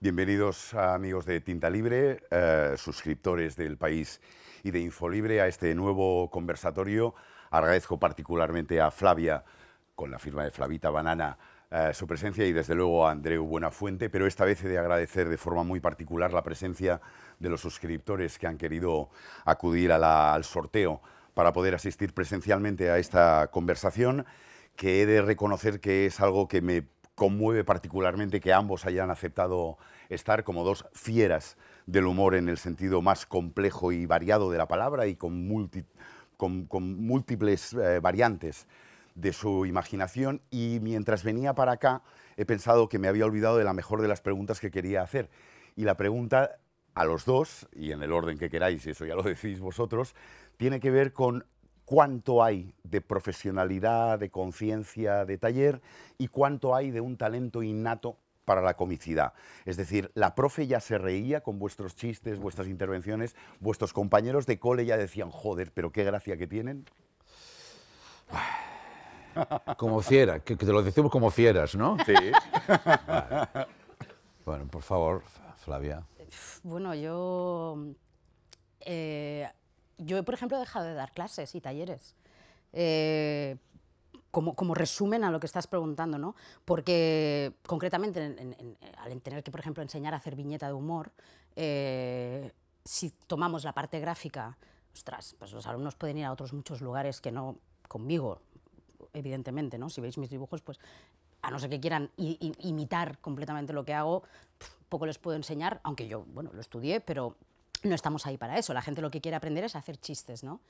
Bienvenidos amigos de Tinta Libre, eh, suscriptores del país y de Infolibre a este nuevo conversatorio. Agradezco particularmente a Flavia, con la firma de Flavita Banana, eh, su presencia y desde luego a Andreu Buenafuente, pero esta vez he de agradecer de forma muy particular la presencia de los suscriptores que han querido acudir al sorteo para poder asistir presencialmente a esta conversación, que he de reconocer que es algo que me conmueve particularmente que ambos hayan aceptado estar como dos fieras del humor en el sentido más complejo y variado de la palabra y con, múltiples eh, variantes de su imaginación y mientras venía para acá he pensado que me había olvidado de la mejor de las preguntas que quería hacer. Y la pregunta a los dos, y en el orden que queráis, eso ya lo decís vosotros, tiene que ver con cuánto hay de profesionalidad, de conciencia, de taller y cuánto hay de un talento innato para la comicidad. Es decir, la profe ya se reía con vuestros chistes, vuestras intervenciones, vuestros compañeros de cole ya decían, joder, pero qué gracia que tienen. Como fiera, que, te lo decimos como fieras, ¿no? Sí. Bueno, por favor, Flavia. Bueno, yo eh, yo, por ejemplo, he dejado de dar clases y talleres. Eh, como, como, resumen a lo que estás preguntando, ¿no? Porque concretamente, al tener que, por ejemplo, enseñar a hacer viñeta de humor, eh, si tomamos la parte gráfica, ostras, pues los alumnos pueden ir a otros muchos lugares que no conmigo, evidentemente, ¿no? Si veis mis dibujos, pues a no ser que quieran imitar completamente lo que hago, poco les puedo enseñar, aunque yo, bueno, lo estudié, pero no estamos ahí para eso. La gente lo que quiere aprender es hacer chistes, ¿no?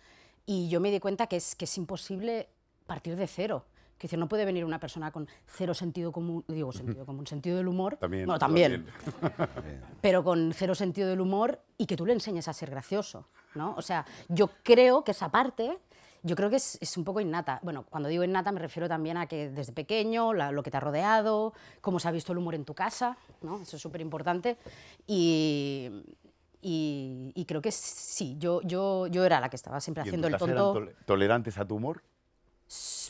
Y yo me di cuenta que es, que es imposible partir de cero. Que decir, no puede venir una persona con cero sentido común, digo sentido común, sentido del humor. También. también. Pero con cero sentido del humor y que tú le enseñes a ser gracioso, ¿no? O sea, yo creo que esa parte yo creo que es, es, un poco innata. Bueno, cuando digo innata me refiero también a que desde pequeño, lo que te ha rodeado, cómo se ha visto el humor en tu casa, ¿no? Eso es súper importante. Y, y, creo que sí, yo, yo, era la que estaba siempre haciendo el tonto. tolerantes a tu humor?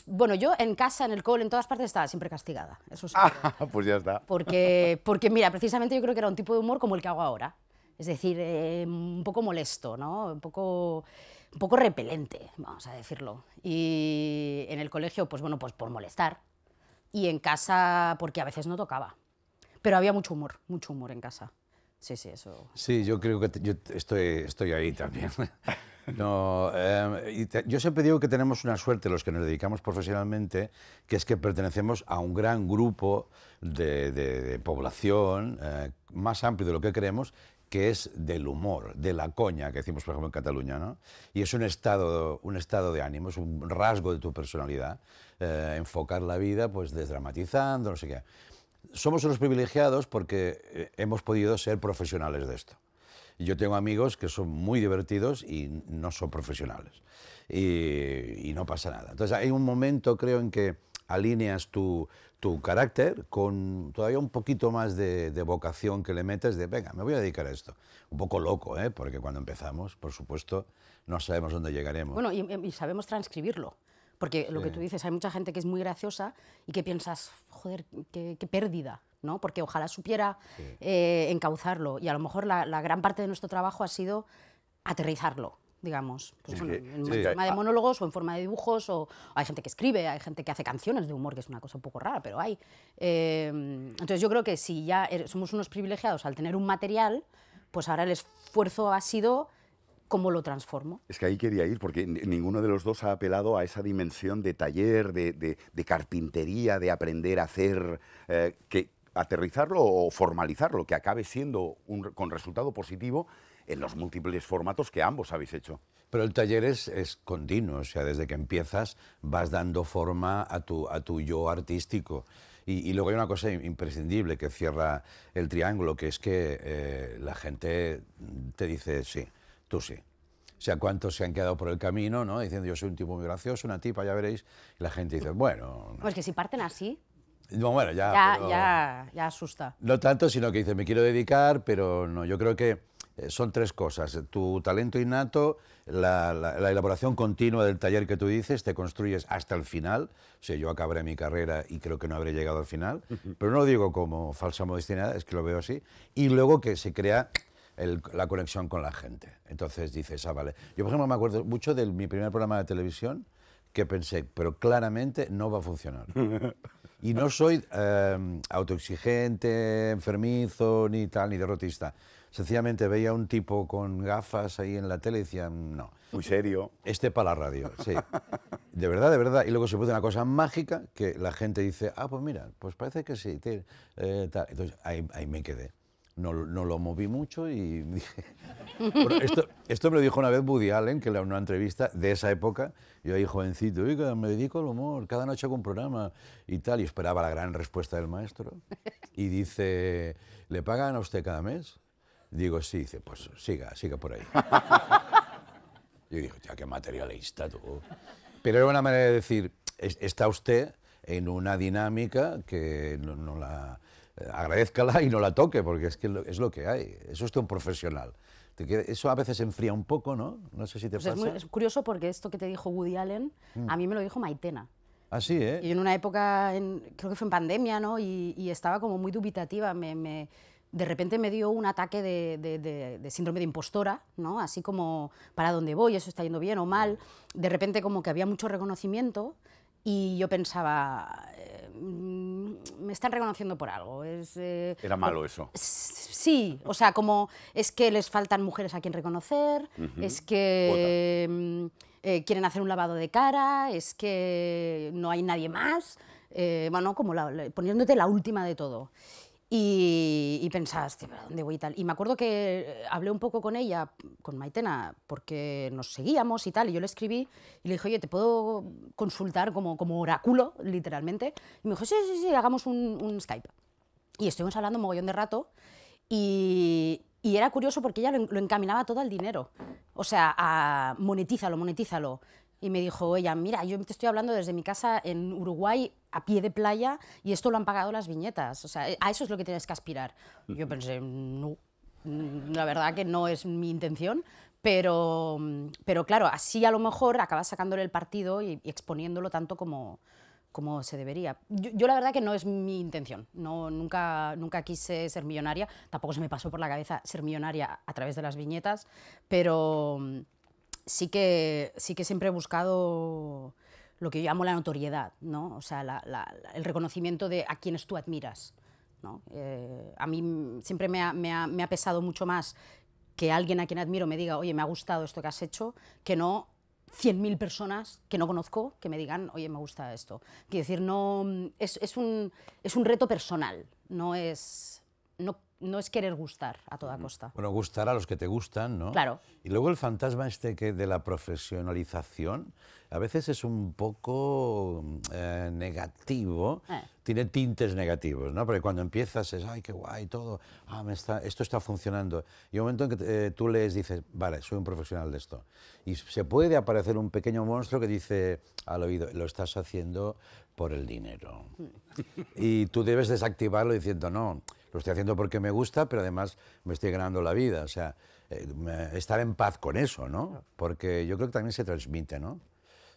Bueno, yo en casa, en el cole, en todas partes estaba siempre castigada. Eso sí. Ah, pues ya está. Porque, porque, mira, precisamente yo creo que era un tipo de humor como el que hago ahora. Es decir, eh, un poco molesto, ¿no? Un poco, un poco repelente, vamos a decirlo. Y en el colegio, pues bueno, pues por molestar. Y en casa, porque a veces no tocaba. Pero había mucho humor, mucho humor en casa. Sí, sí, eso. Sí, yo creo que yo estoy, ahí también. No, em, yo siempre digo que tenemos una suerte los que nos dedicamos profesionalmente, que es que pertenecemos a un gran grupo de, población eh, más amplio de lo que creemos, que es del humor, de la coña, que decimos por ejemplo en Cataluña, ¿no? Y es un estado, un estado de ánimo, es un rasgo de tu personalidad, eh, enfocar la vida pues desdramatizando, no sé qué somos unos privilegiados porque eh, hemos podido ser profesionales de esto. Yo tengo amigos que son muy divertidos y no son profesionales. Y, no pasa nada. Entonces hay un momento, creo, en que alineas tu, tu carácter con todavía un poquito más de, vocación que le metes de, venga, me voy a dedicar a esto. Un poco loco, ¿eh? porque cuando empezamos, por supuesto, no sabemos dónde llegaremos. Bueno, y sabemos transcribirlo. Porque lo que tú dices, hay mucha gente que es muy graciosa y que piensas, joder, qué, pérdida, ¿no? Porque ojalá supiera eh, encauzarlo. Y a lo mejor la, gran parte de nuestro trabajo ha sido aterrizarlo, digamos. Pues en forma de monólogos o en forma de dibujos, o, hay gente que escribe, hay gente que hace canciones de humor, que es una cosa un poco rara, pero hay. Em, entonces yo creo que si ya er, somos unos privilegiados al tener un material, pues ahora el esfuerzo ha sido cómo lo transformo. Es que ahí quería ir, porque ninguno de los dos ha apelado a esa dimensión de taller, de, carpintería, de aprender a hacer, eh, que aterrizarlo o formalizarlo, que acabe siendo un, con resultado positivo en los múltiples formatos que ambos habéis hecho. Pero el taller es, continuo, o sea, desde que empiezas vas dando forma a tu, a tu yo artístico. Y, luego hay una cosa imprescindible que cierra el triángulo, que es que eh, la gente te dice, sí, tú sí. O sea, ¿cuántos se han quedado por el camino, no? Diciendo, yo soy un tipo muy gracioso, una tipa, ya veréis. Y la gente dice, bueno... Pues que si parten así... bueno, ya... Ya, asusta. No tanto, sino que dice, me quiero dedicar, pero no, yo creo que eh, son tres cosas. Tu talento innato, la, elaboración continua del taller que tú dices, te construyes hasta el final. O sea, yo acabaré mi carrera y creo que no habré llegado al final, pero no lo digo como falsa modestia, es que lo veo así. Y luego que se crea la conexión con la gente. Entonces dices, ah, vale. Yo, por ejemplo, me acuerdo mucho de mi primer programa de televisión que pensé, pero claramente no va a funcionar. Y no soy em, autoexigente, enfermizo, ni tal, ni derrotista. Sencillamente veía un tipo con gafas ahí en la tele y decía, no. Muy serio. Este para la radio, sí. De verdad, de verdad. Y luego se puso una cosa mágica que la gente dice, ah, pues mira, pues parece que sí. Eh, Entonces ahí me quedé no, lo moví mucho y dije... esto, esto, me lo dijo una vez Woody Allen, que en una entrevista de esa época, yo ahí jovencito, me dedico al humor, cada noche hago un programa y tal, y esperaba la gran respuesta del maestro. Y dice, ¿le pagan a usted cada mes? Digo, sí, dice, pues siga, siga por ahí. Yo digo, ya qué materialista tú. Pero era una manera de decir, está usted en una dinámica que no la agradezcala y no la toque, porque es que es lo que hay. Eso es un profesional. Eso a veces enfría un poco, ¿no? No sé si te pues pasa. Es, muy, curioso porque esto que te dijo Woody Allen, mm. a mí me lo dijo Maitena. Así, ah, ¿eh? Y en una época, en, creo que fue en pandemia, ¿no? Y, estaba como muy dubitativa. Me, de repente me dio un ataque de, de, síndrome de impostora, ¿no? Así como, ¿para dónde voy? ¿Eso está yendo bien o mal? Mm. De repente como que había mucho reconocimiento y yo pensaba, mm, me están reconociendo por algo. Eh, Era malo eso. Sí, o sea, como es que les faltan mujeres a quien reconocer, es que mm, eh, quieren hacer un lavado de cara, es que no hay nadie más, eh, bueno, como poniéndote la última de todo. Y, pensaste, ¿para dónde voy y tal? Y me acuerdo que eh, hablé un poco con ella, con Maitena, porque nos seguíamos y tal, y yo le escribí y le dije, oye, ¿te puedo consultar como, como oráculo, literalmente? Y me dijo, sí, sí, sí, hagamos un, Skype. Y estuvimos hablando un mogollón de rato y, era curioso porque ella lo, encaminaba todo al dinero. O sea, a monetízalo, monetízalo. Y me dijo ella, mira, yo te estoy hablando desde mi casa en Uruguay a pie de playa y esto lo han pagado las viñetas. O sea, eh, a eso es lo que tienes que aspirar. Yo pensé, no, mm, la verdad que no es mi intención, pero, mm, pero claro, así a lo mejor acabas sacándole el partido y, exponiéndolo tanto como, como se debería. Yo, yo, la verdad que no es mi intención, no, nunca, nunca quise ser millonaria, tampoco se me pasó por la cabeza ser millonaria a través de las viñetas, pero mm, sí que, sí que siempre he buscado lo que yo llamo la notoriedad, ¿no? o sea, el reconocimiento de a quienes tú admiras. Eh, a mí siempre me ha, me, me ha, pesado mucho más que alguien a quien admiro me diga, oye, me ha gustado esto que has hecho, que no 100.000 personas que no conozco que me digan, oye, me gusta esto. Quiero decir, no, mm, es, es, un, es un reto personal, no es no, es querer gustar a toda costa. Bueno, gustar a los que te gustan, ¿no? Claro. Y luego el fantasma este que de la profesionalización a veces es un poco eh, negativo, eh. tiene tintes negativos, ¿no? Porque cuando empiezas es, ay, qué guay, todo, ah, está, esto está funcionando. Y un momento en que eh, tú lees dices, vale, soy un profesional de esto. Y se puede aparecer un pequeño monstruo que dice al oído, lo estás haciendo por el dinero. Mm. y tú debes desactivarlo diciendo, no, lo estoy haciendo porque me gusta, pero además me estoy ganando la vida. O sea, eh, estar en paz con eso, ¿no? Porque yo creo que también se transmite, ¿no?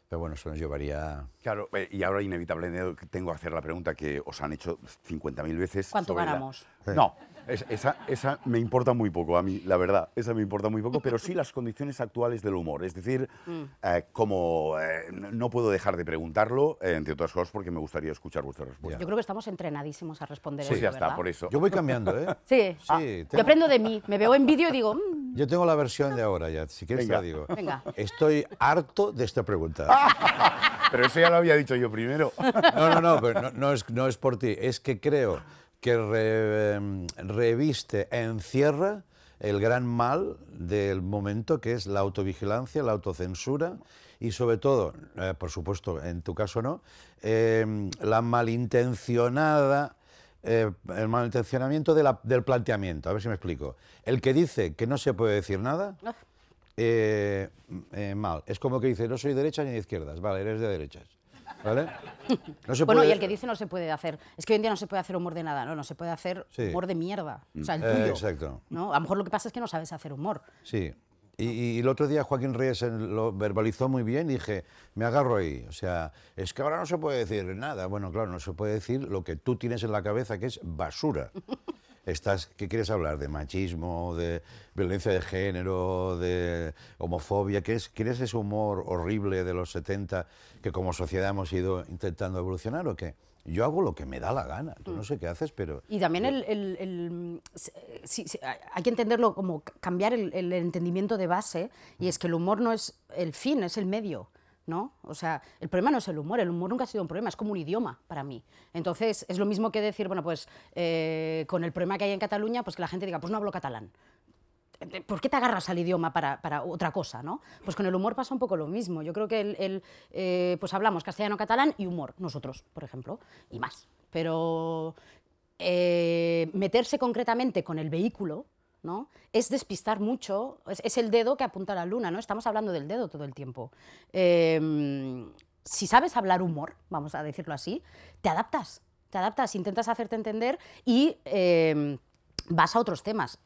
Pero bueno, eso nos llevaría... Claro, eh, y ahora inevitablemente tengo que hacer la pregunta que os han hecho 50.000 veces. ¿Cuánto ganamos? No, esa, me importa muy poco a mí, la verdad. Esa me importa muy poco, pero sí las condiciones actuales del humor. Es decir, mm. eh, como eh, no puedo dejar de preguntarlo, eh, entre otras cosas, porque me gustaría escuchar vuestra respuesta. Yo creo que estamos entrenadísimos a responder sí, ya está, por eso. Yo voy cambiando, ¿eh? Sí, sí ah, yo aprendo de mí. Me veo en vídeo y digo. Mm". Yo tengo la versión de ahora ya, si quieres ya digo. Venga. Estoy harto de esta pregunta. pero eso ya lo había dicho yo primero. No, no, no, pero no, es, no es por ti. Es que creo que em, reviste, encierra el gran mal del momento que es la autovigilancia, la autocensura y sobre todo, eh, por supuesto, en tu caso no, em, la malintencionada, eh, el malintencionamiento de la, del planteamiento. A ver si me explico. El que dice que no se puede decir nada, ah. eh, mal. Es como que dice, no soy derecha ni de izquierdas, vale, eres de derechas. No se bueno, y el que dice no se puede hacer. Es que hoy en día no se puede hacer humor de nada, no, no se puede hacer humor de mierda. O sea, el eh, A lo mejor lo que pasa es que no sabes hacer humor. Sí. Y, el otro día Joaquín Reyes lo verbalizó muy bien y dije, me agarro ahí. O sea, es que ahora no se puede decir nada. Bueno, claro, no se puede decir lo que tú tienes en la cabeza, que es basura. estás, ¿qué quieres hablar? ¿De machismo, de violencia de género, de homofobia? ¿Quieres, ¿Quieres ese humor horrible de los 70 que como sociedad hemos ido intentando evolucionar o qué? Yo hago lo que me da la gana, tú no mm. sé qué haces, pero... Y también hay que entenderlo como cambiar el entendimiento de base, y es que el humor no es el fin, es el medio. ¿no? O sea, el problema no es el humor, el humor nunca ha sido un problema, es como un idioma para mí. Entonces, es lo mismo que decir, bueno, pues eh, con el problema que hay en Cataluña, pues que la gente diga, pues no hablo catalán. Eh, ¿Por qué te agarras al idioma para, otra cosa? ¿no? Pues con el humor pasa un poco lo mismo. Yo creo que el, eh, pues hablamos castellano-catalán y humor, nosotros, por ejemplo, y más. Pero meterse concretamente con el vehículo, es despistar mucho, es, el dedo que apunta a la luna, ¿no? Estamos hablando del dedo todo el tiempo. Em, si sabes hablar humor, vamos a decirlo así, te adaptas, te adaptas, intentas hacerte entender y em, vas a otros temas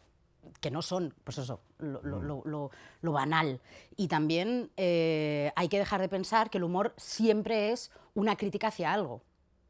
que no son, pues eso, lo, banal. Y también eh, hay que dejar de pensar que el humor siempre es una crítica hacia algo.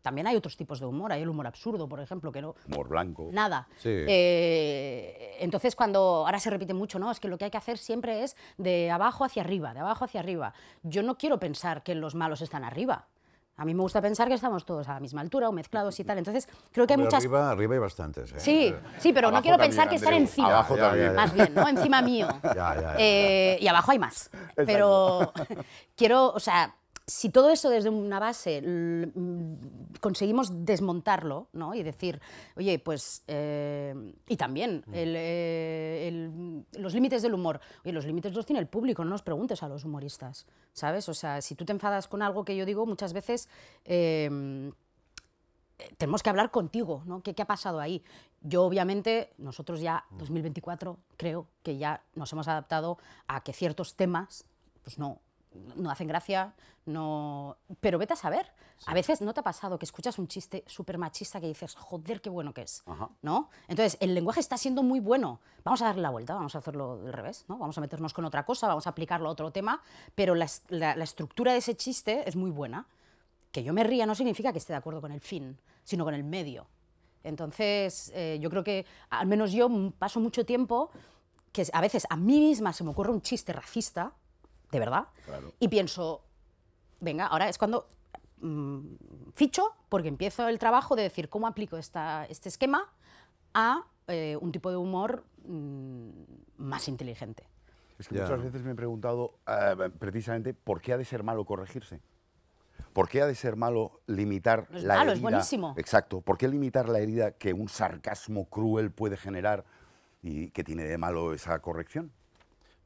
También hay otros tipos de humor, hay el humor absurdo, por ejemplo, que no... Humor blanco. Nada. Eh, entonces, cuando ahora se repite mucho, ¿no? Es que lo que hay que hacer siempre es de abajo hacia arriba, de abajo hacia arriba. Yo no quiero pensar que los malos están arriba. A mí me gusta pensar que estamos todos a la misma altura o mezclados y tal. Entonces, creo que hay muchas... Arriba, arriba hay bastantes. ¿eh? Sí, sí, pero no quiero pensar que están encima. Abajo también. Más bien, ¿no? Encima mío. Ya, ya, eh, y abajo hay más. Pero quiero, o sea, si todo eso desde una base mm, conseguimos desmontarlo ¿no? y decir, oye, pues, eh, y también mm. eh, los límites del humor, oye, los límites los tiene el público, no nos preguntes a los humoristas, ¿sabes? O sea, si tú te enfadas con algo que yo digo, muchas veces... Em, eh, tenemos que hablar contigo, ¿no? ¿Qué, ¿Qué, ha pasado ahí? Yo, obviamente, nosotros ya, 2024, mm. creo que ya nos hemos adaptado a que ciertos temas, pues no, no hacen gracia, no... Pero vete a saber. A veces no te ha pasado que escuchas un chiste súper machista que dices, joder, qué bueno que es, ¿no? Entonces, el lenguaje está siendo muy bueno. Vamos a darle la vuelta, vamos a hacerlo del revés, ¿no? Vamos a meternos con otra cosa, vamos a aplicarlo a otro tema, pero la, estructura de ese chiste es muy buena. Que yo me ría no significa que esté de acuerdo con el fin, sino con el medio. Entonces, eh, yo creo que, al menos yo, paso mucho tiempo que a veces a mí misma se me ocurre un chiste racista, de verdad. Y pienso, venga, ahora es cuando mm, ficho, porque empiezo el trabajo de decir cómo aplico este esquema a eh, un tipo de humor mm, más inteligente. Es que muchas veces me he preguntado eh, precisamente por qué ha de ser malo corregirse. ¿Por qué ha de ser malo limitar malo, Es buenísimo. Exacto. ¿Por qué limitar la herida que un sarcasmo cruel puede generar y que tiene de malo esa corrección?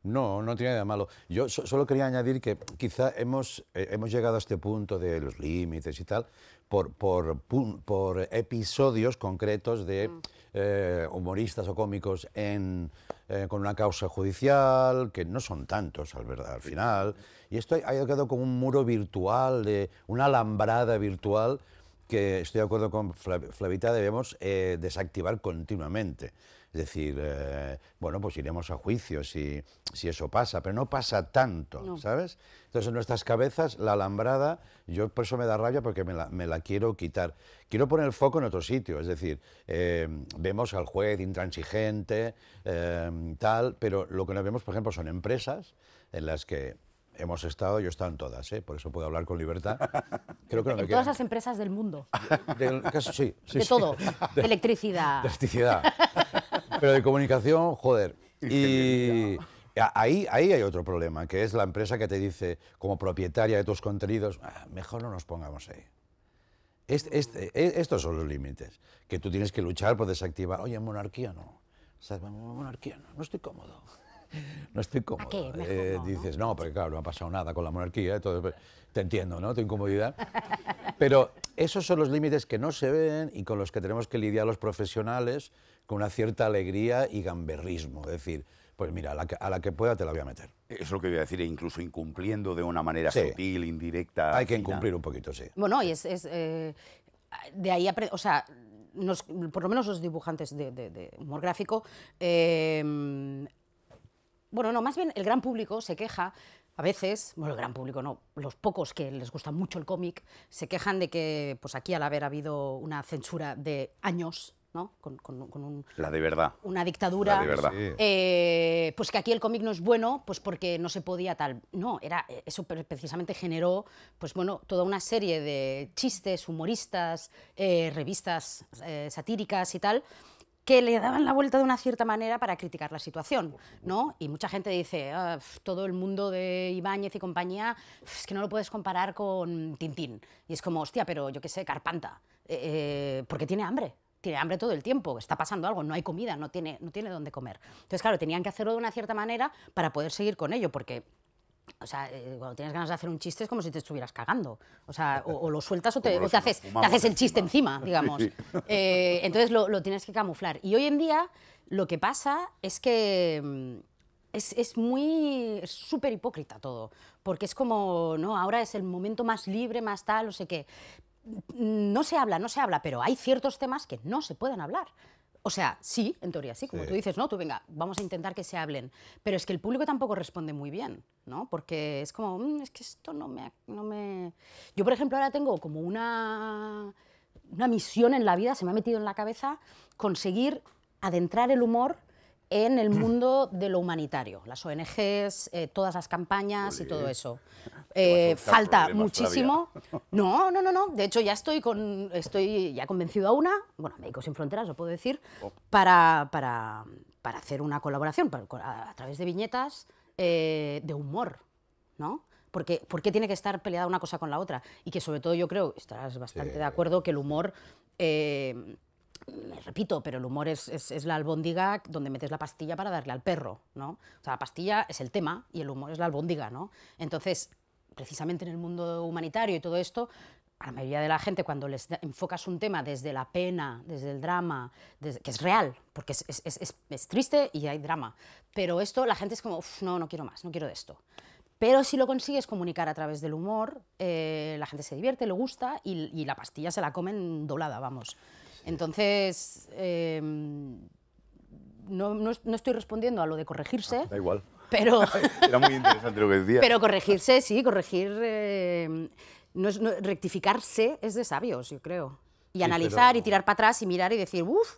No, no tiene nada malo. Yo solo quería añadir que quizá eh, hemos, llegado a este punto de los límites y tal por, episodios concretos de mm. eh, humoristas o cómicos eh, con una causa judicial, que no son tantos al, al final. Y esto ha quedado como un muro virtual, de una alambrada virtual que estoy de acuerdo con Flavita, debemos desactivar continuamente. Es decir, eh, bueno, pues iremos a juicio si, si eso pasa, pero no pasa tanto, ¿sabes? Entonces en nuestras cabezas la alambrada, yo por eso me da rabia porque me la, quiero quitar. Quiero poner el foco en otro sitio, es decir, em, vemos al juez intransigente, em, tal, pero lo que no vemos, por ejemplo, son empresas en las que hemos estado, yo he estado en todas, ¿eh? por eso puedo hablar con libertad. Creo que en todas las empresas del mundo. De, sí, sí, de todo. De, electricidad. electricidad. Pero de comunicación, joder. Y ahí, ahí hay otro problema, que es la empresa que te dice, como propietaria de tus contenidos, ah, mejor no nos pongamos ahí. E, estos son los límites, que tú tienes que luchar por desactivar. Oye, monarquía no. O sea, monarquía no, no estoy cómodo no estoy cómodo. Qué? Eh, dices, ¿no? porque claro, no ha pasado nada con la monarquía, pues, te entiendo, ¿no? Tu incomodidad. Pero esos son los límites que no se ven y con los que tenemos que lidiar los profesionales con una cierta alegría y gamberrismo. Es decir, pues mira, a la, que, pueda te la voy a meter. es lo que voy a decir, e incluso incumpliendo de una manera sutil, indirecta. Hay que incumplir un poquito, sí. Bueno, y es. Eh, de ahí, o sea, por lo menos los dibujantes de, humor gráfico. Eh, bueno, no, más bien el gran público se queja a veces, bueno, el gran público no, los pocos que les gusta mucho el cómic, se quejan de que pues aquí al haber habido una censura de años con, la de verdad. Una dictadura. Eh, pues que aquí el cómic no es bueno, pues porque no se podía tal. No, era eso precisamente generó, pues bueno, toda una serie de chistes, humoristas, eh, revistas eh, satíricas y tal que le daban la vuelta de una cierta manera para criticar la situación, ¿no? Y mucha gente dice, ah, todo el mundo de Ibáñez y compañía, es que no lo puedes comparar con Tintín. Y es como, hostia, pero yo qué sé, Carpanta, porque tiene hambre, tiene hambre todo el tiempo, está pasando algo, no hay comida, no tiene, no tiene dónde comer. Entonces, claro, tenían que hacerlo de una cierta manera para poder seguir con ello, porque o sea, eh, cuando tienes ganas de hacer un chiste es como si te estuvieras cagando. O sea, o, lo sueltas o, te, haces, haces, el chiste encima, digamos. Eh, entonces lo, tienes que camuflar. Y hoy en día lo que pasa es que mm, es, muy súper hipócrita todo. Porque es como, no, ahora es el momento más libre, más tal, no sé qué no se habla, no se habla, pero hay ciertos temas que no se pueden hablar. O sea, sí, en teoría sí, como tú dices, no, tú venga, vamos a intentar que se hablen, pero es que el público tampoco responde muy bien, ¿no? Porque es como, mm, es que esto no me, no me... Yo, por ejemplo, ahora tengo como una, una misión en la vida, se me ha metido en la cabeza, conseguir adentrar el humor en el mundo de lo humanitario, las ONGs, eh, todas las campañas y todo eso. Eh, falta muchísimo. No, no, no, no. De hecho, ya estoy con, estoy ya convencido a una, bueno, Médicos Sin Fronteras, lo puedo decir, oh. para, para, hacer una colaboración a, través de viñetas eh, de humor, ¿no? Porque, ¿Por qué tiene que estar peleada una cosa con la otra? Y que sobre todo yo creo, estarás bastante de acuerdo, que el humor repito, pero el humor es, la albóndiga donde metes la pastilla para darle al perro, ¿no? O sea, la pastilla es el tema y el humor es la albóndiga, ¿no? Entonces, precisamente en el mundo humanitario y todo esto, a la mayoría de la gente cuando les enfocas un tema desde la pena, desde el drama, que es real, porque es, triste y hay drama, pero esto la gente es como, no, no quiero más, no quiero de esto. Pero si lo consigues comunicar a través del humor, eh, la gente se divierte, le gusta y, y la pastilla se la comen doblada, vamos. Entonces, em, no, estoy respondiendo a lo de corregirse. Ah, da igual. Pero, Era muy interesante lo que decía. Pero corregirse, sí, corregir, em, no es, rectificarse es de sabios, yo creo. Y analizar y tirar para atrás y mirar y decir, uff,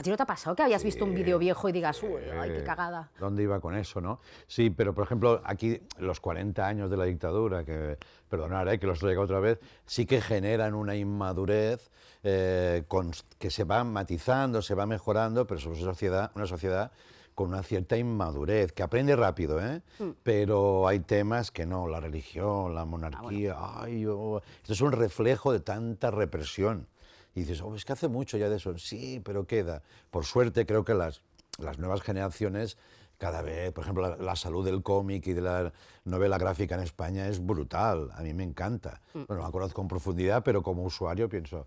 ¿A ti no te ha pasado que habías visto un vídeo viejo y digas, uy, ay, qué cagada? ¿Dónde iba con eso, no? Sí, pero por ejemplo, aquí los 40 años de la dictadura, que, perdonar, eh, que los traiga otra vez, sí que generan una inmadurez eh, que se va matizando, se va mejorando, pero sobre una sociedad con una cierta inmadurez, que aprende rápido, ¿eh? Mm. Pero hay temas que no, la religión, la monarquía, ah, oh, esto es un reflejo de tanta represión. Y dices, oh, es que hace mucho ya de eso. Sí, pero queda. Por suerte, creo que las, las nuevas generaciones cada vez, por ejemplo, la, salud del cómic y de la novela gráfica en España es brutal, a mí me encanta. Mm. Bueno, la conozco en profundidad, pero como usuario pienso,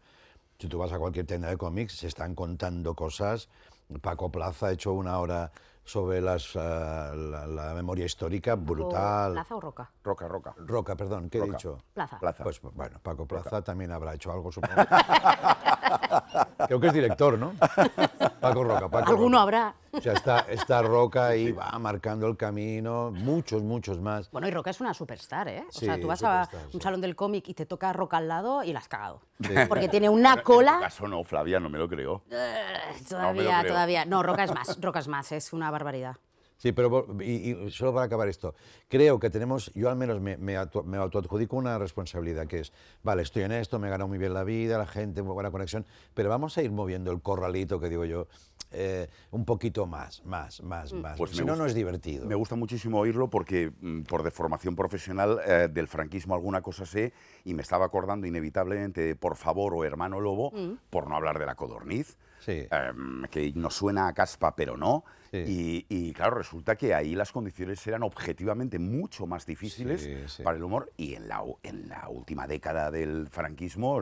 si tú vas a cualquier tienda de cómics, se están contando cosas. Paco Plaza ha hecho una hora sobre las, ah, la, memoria histórica brutal. ¿Plaza o Roca? Roca, Roca. Roca, perdón, ¿qué he dicho? Plaza. Plaza. Pues bueno, Paco Plaza también habrá hecho algo, supongo. Creo que es director, ¿no? Paco Roca, Paco Alguno Roca. habrá. O sea, está, Roca ahí, va marcando el camino, muchos, muchos más. Bueno, y Roca es una superstar, ¿eh? o sea, tú vas a un salón del cómic y te toca Roca al lado y la has cagado. Porque tiene una cola... En caso no, Flavia, no me lo creo. Eh, todavía, todavía. No, Roca es más, Roca es más, es una barbaridad. Sí, pero y, solo para acabar esto, creo que tenemos, yo al menos me, me autoadjudico una responsabilidad que es, vale, estoy en esto, me he ganado muy bien la vida, la gente, buena conexión, pero vamos a ir moviendo el corralito que digo yo eh, un poquito más, más, más, mm. más. Pues si no, no es divertido. Me gusta muchísimo oírlo porque mm, por deformación profesional eh, del franquismo alguna cosa sé y me estaba acordando inevitablemente de Por favor o Hermano Lobo, mm. por no hablar de la codorniz. Em, que nos suena a caspa, pero no. Y, claro, resulta que ahí las condiciones eran objetivamente mucho más difíciles para el humor. Y en la, en la última década del franquismo,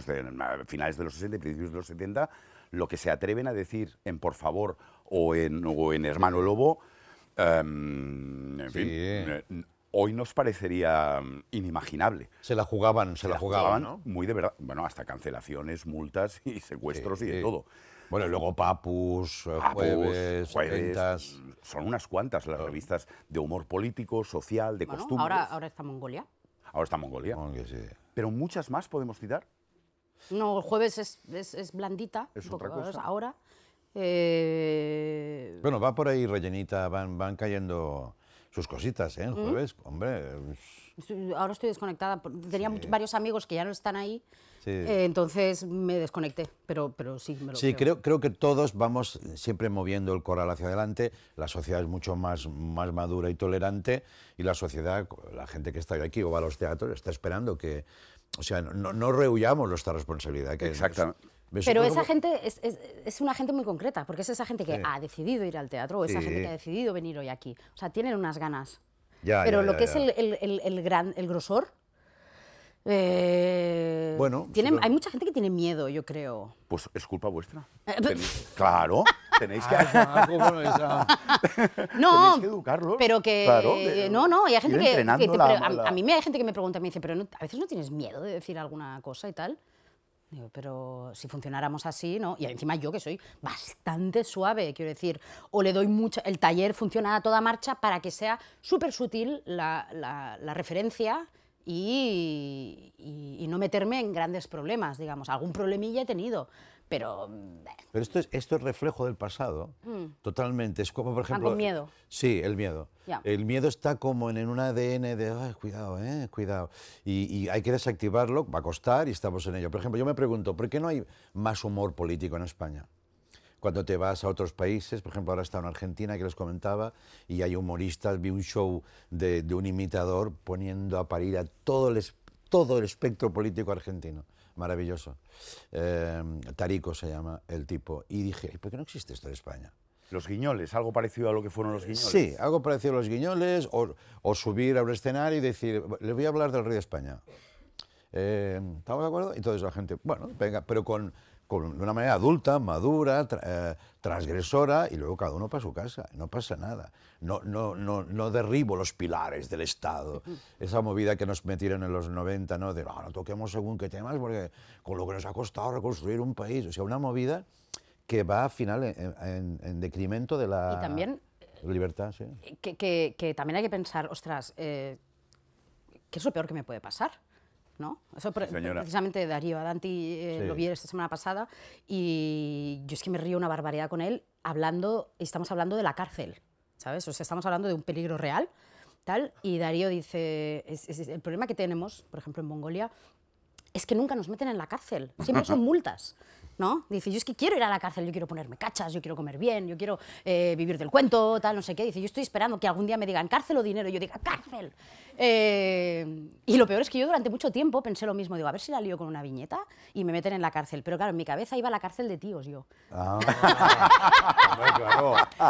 finales de los 60, principios de los 70, lo que se atreven a decir en Por favor o en, en Hermano Lobo, em, en fin, eh, hoy nos parecería em, inimaginable. Se la jugaban, se, se la, jugaban, muy de verdad. Bueno, hasta cancelaciones, multas y secuestros y de todo. Bueno, luego Papus, eh, Jueves, Son unas cuantas las ah. revistas de humor político, social, de bueno, Ahora, está Mongolia. Ahora está Mongolia. Pero muchas más podemos citar. No, el jueves es, blandita. Es otra cosa. Ahora. Eh, bueno, va por ahí rellenita, van, van cayendo sus cositas, ¿eh? El mm. jueves, hombre. Ahora estoy desconectada. Tenía varios amigos que ya no están ahí, eh, entonces me desconecté, pero, pero sí, me lo Sí, creo. creo. que todos vamos siempre moviendo el coral hacia adelante. La sociedad es mucho más, más madura y tolerante y la sociedad, la gente que está aquí o va a los teatros, está esperando que o sea, no, no rehuyamos nuestra responsabilidad. Que Exactamente. pero esa gente es, una gente muy concreta, porque es esa gente que ha decidido ir al teatro o esa gente que ha decidido venir hoy aquí. O sea, tienen unas ganas. pero lo que es el, gran, el grosor... Eh, bueno, hay mucha gente que tiene miedo, yo creo. Pues es culpa vuestra. claro. Tenéis que... no, educarlos. Pero que... Eh, no, no, hay gente que... A mí me hay gente que me pregunta, me dice, pero a veces no tienes miedo de decir alguna cosa y tal. pero si funcionáramos así, ¿no? Y encima yo que soy bastante suave, quiero decir, o le doy mucho... El taller funciona a toda marcha para que sea súper sutil la, referencia y, y, no meterme en grandes problemas, digamos. Algún problemilla he tenido, pero... Pero esto es, esto es reflejo del pasado, mm. totalmente. Es como, por ejemplo... con miedo. Sí, el miedo. El miedo está como en, en un ADN de, cuidado, eh, cuidado. Y, y, hay que desactivarlo, va a costar y estamos en ello. Por ejemplo, yo me pregunto, ¿por qué no hay más humor político en España? Cuando te vas a otros países, por ejemplo, ahora está en Argentina, que les comentaba, y hay humoristas, vi un show de, de un imitador poniendo a parir a todo el, todo el espectro político argentino maravilloso. Em, Tarico se llama el tipo. Y dije, ¿por qué no existe esto en España? Los guiñoles, algo parecido a lo que fueron los guiñoles. Sí, algo parecido a los guiñoles, o, subir a un escenario y decir, le voy a hablar del rey de España. Em, ¿Estamos de acuerdo? Y entonces la gente, bueno, venga, pero con de una manera adulta, madura, eh, transgresora, y luego cada uno para su casa, no pasa nada. No, no, no, no derribo los pilares del Estado. Esa movida que nos metieron en los 90, ¿no? de ah, no, toquemos según qué temas, porque con lo que nos ha costado reconstruir un país. O sea, una movida que va al final en, en, de la también, eh, libertad. Sí. Que, que, también hay que pensar, ostras, eh, ¿qué es lo peor que me puede pasar? Eso precisamente Darío Adanti eh, lo vi esta semana pasada y yo es que me río una barbaridad con él hablando, estamos hablando de la cárcel, ¿sabes? O sea, estamos hablando de un peligro real, tal, y Darío dice, el problema que tenemos, por ejemplo, en Mongolia, es que nunca nos meten en la cárcel, siempre son multas. ¿no? Dice, yo es que quiero ir a la cárcel, yo quiero ponerme cachas, yo quiero comer bien, yo quiero eh, vivir del cuento, tal, no sé qué. Dice, yo estoy esperando que algún día me digan cárcel o dinero, y yo diga cárcel. Eh, y lo peor es que yo durante mucho tiempo pensé lo mismo, digo, a ver si la lío con una viñeta y me meten en la cárcel. Pero claro, en mi cabeza iba a la cárcel de tíos yo. Ah.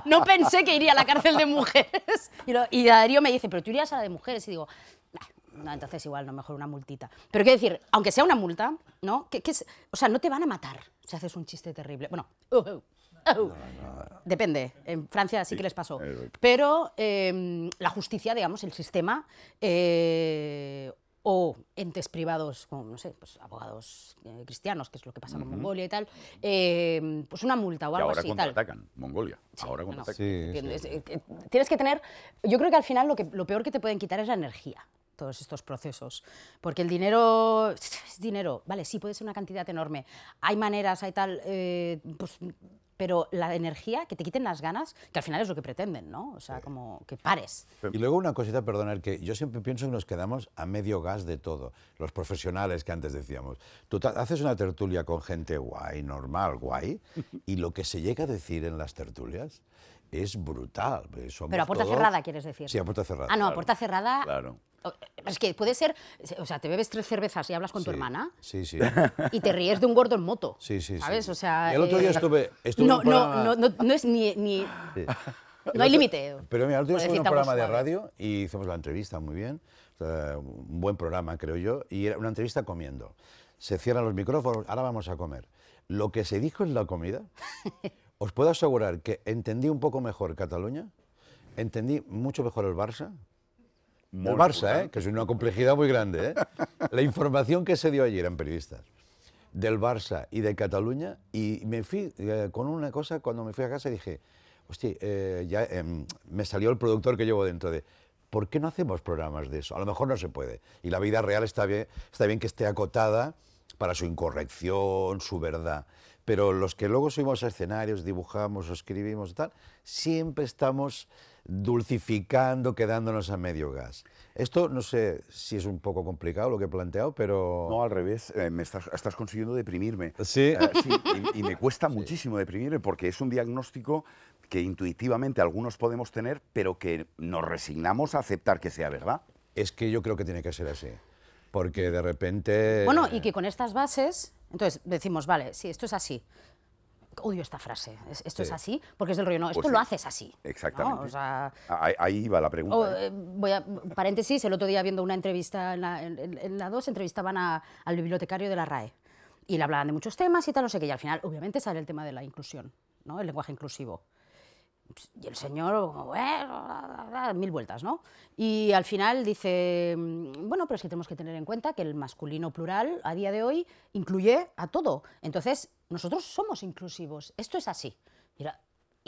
no pensé que iría a la cárcel de mujeres. Y, y Darío me dice, pero tú irías a la de mujeres. Y digo, entonces igual no, mejor una multita. Pero quiero decir, aunque sea una multa, ¿no? Que, es, o sea, no te van a matar si haces un chiste terrible. Bueno, uh, uh, uh. depende, en Francia sí que les pasó. Eh, eh. Pero em, la justicia, digamos, el sistema, eh, o entes privados, como, no sé, pues abogados cristianos, que es lo que pasa con Mongolia y tal, em, pues una multa o algo ahora así. Ahora contraatacan, Mongolia. ahora contraatacan. Tienes que tener, yo creo que al final lo, que, lo peor que te pueden quitar es la energía todos estos procesos. Porque el dinero es dinero, vale, sí, puede ser una cantidad enorme. Hay maneras, hay tal, eh, pues, pero la energía, que te quiten las ganas, que al final es lo que pretenden, ¿no? O sea, como que pares. Y luego una cosita, perdonar, que yo siempre pienso que nos quedamos a medio gas de todo. Los profesionales que antes decíamos. Tú haces una tertulia con gente guay, normal, guay, y lo que se llega a decir en las tertulias es brutal. Pero a puerta cerrada, quieres decir. Sí, a puerta cerrada. Ah, no, a puerta cerrada. Claro. Es que puede ser, o sea, te bebes tres cervezas y hablas con tu hermana. Sí, sí. Y te ríes de un gordo en moto. Sí, sí. ¿Sabes? Sí. O sea. el otro día eh, estuve. no, no, no, no, no, es ni. ni... No hay límite. Pero mira, el otro día estuve en un programa de radio y hicimos la entrevista muy bien. un buen programa, creo yo. Y era una entrevista comiendo. Se cierran los micrófonos, ahora vamos a comer. Lo que se dijo en la comida os puedo asegurar que entendí un poco mejor Cataluña, entendí mucho mejor el Barça, el Barça, ¿eh? que es una complejidad muy grande. ¿eh? La información que se dio ayer en periodistas del Barça y de Cataluña, y me fui eh, con una cosa, cuando me fui a casa dije, hostia, ya em, me salió el productor que llevo dentro de, ¿por qué no hacemos programas de eso? A lo mejor no se puede. Y la vida real está bien, está bien que esté acotada para su incorrección, su verdad pero los que luego subimos a escenarios, dibujamos, o escribimos, tal, siempre estamos dulcificando, quedándonos a medio gas. Esto no sé si es un poco complicado lo que he planteado, pero... No, al revés, eh, me estás, estás, consiguiendo deprimirme. Sí. Eh, y, me cuesta muchísimo deprimirme porque es un diagnóstico que intuitivamente algunos podemos tener, pero que nos resignamos a aceptar que sea verdad. Es que yo creo que tiene que ser así, porque de repente... Bueno, y eh, que con estas bases entonces decimos, vale, sí, esto es así. Odio esta frase, esto es así, porque es del rollo, no, esto pues lo haces así. Exactamente. ahí, va la pregunta. ¿eh? Eh, paréntesis, el otro día viendo una entrevista en la, 2, entrevistaban al bibliotecario de la RAE y le hablaban de muchos temas y tal, no sé qué, y al final obviamente sale el tema de la inclusión, ¿no? el lenguaje inclusivo. Pues, y el señor, mil vueltas, ¿no? Y al final dice, mm, bueno, pero es que tenemos que tener en cuenta que el masculino plural a día de hoy incluye a todo. Entonces, nosotros somos inclusivos, esto es así. Y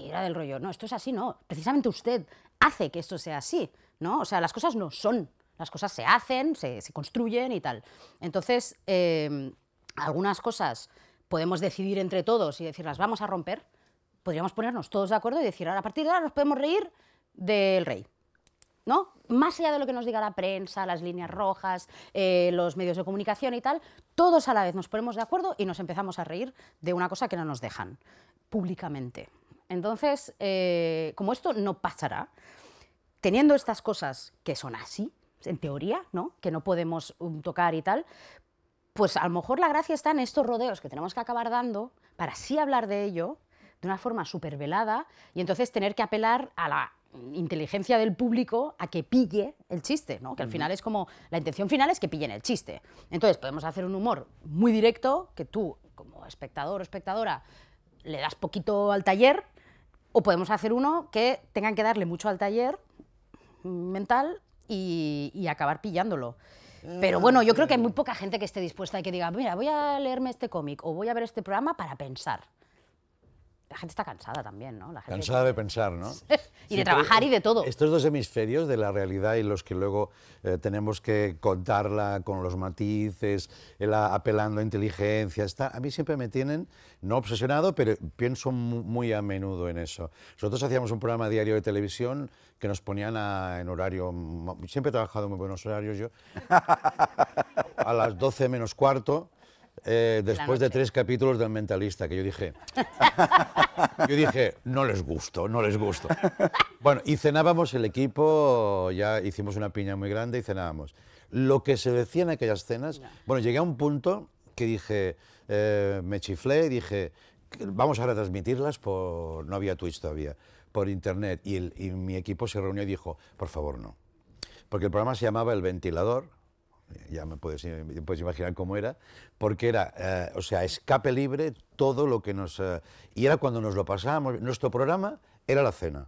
era, del rollo, no, esto es así, no. Precisamente usted hace que esto sea así, ¿no? O sea, las cosas no son, las cosas se hacen, se, construyen y tal. Entonces, eh, algunas cosas podemos decidir entre todos y las vamos a romper, podríamos ponernos todos de acuerdo y decir, ahora a partir de ahora nos podemos reír del rey. ¿No? Más allá de lo que nos diga la prensa, las líneas rojas, eh, los medios de comunicación y tal, todos a la vez nos ponemos de acuerdo y nos empezamos a reír de una cosa que no nos dejan públicamente. Entonces, eh, como esto no pasará, teniendo estas cosas que son así, en teoría, que no podemos um, tocar y tal, pues a lo mejor la gracia está en estos rodeos que tenemos que acabar dando para sí hablar de ello de una forma súper velada y entonces tener que apelar a la inteligencia del público a que pille el chiste, ¿no? Que al final es como, la intención final es que pillen el chiste. Entonces podemos hacer un humor muy directo, que tú como espectador o espectadora le das poquito al taller, o podemos hacer uno que tengan que darle mucho al taller mental y, acabar pillándolo. Pero bueno, yo creo que hay muy poca gente que esté dispuesta a que diga, mira, voy a leerme este cómic o voy a ver este programa para pensar. La gente está cansada también, ¿no? La cansada de pensar, ¿no? y de trabajar y de todo. Estos dos hemisferios de la realidad y los que luego eh, tenemos que contarla con los matices, el, eh, apelando a inteligencia, está, a mí siempre me tienen, no obsesionado, pero pienso muy, a menudo en eso. Nosotros hacíamos un programa diario de televisión que nos ponían en horario, siempre he trabajado muy buenos horarios yo, a las 12 menos cuarto. Eh, después de tres capítulos del Mentalista, que yo dije, yo dije, no les gusto, no les gusto. Bueno, y cenábamos el equipo, ya hicimos una piña muy grande y cenábamos. Lo que se decía en aquellas cenas, bueno, llegué a un punto que dije, eh, me chiflé y dije, vamos a retransmitirlas por, no había Twitch todavía, por internet. y mi equipo se reunió y dijo, por favor no. Porque el programa se llamaba El Ventilador, ya me puedes, imaginar cómo era, porque era, eh, o sea, escape libre todo lo que nos... Eh, y era cuando nos lo pasábamos, nuestro programa era la cena.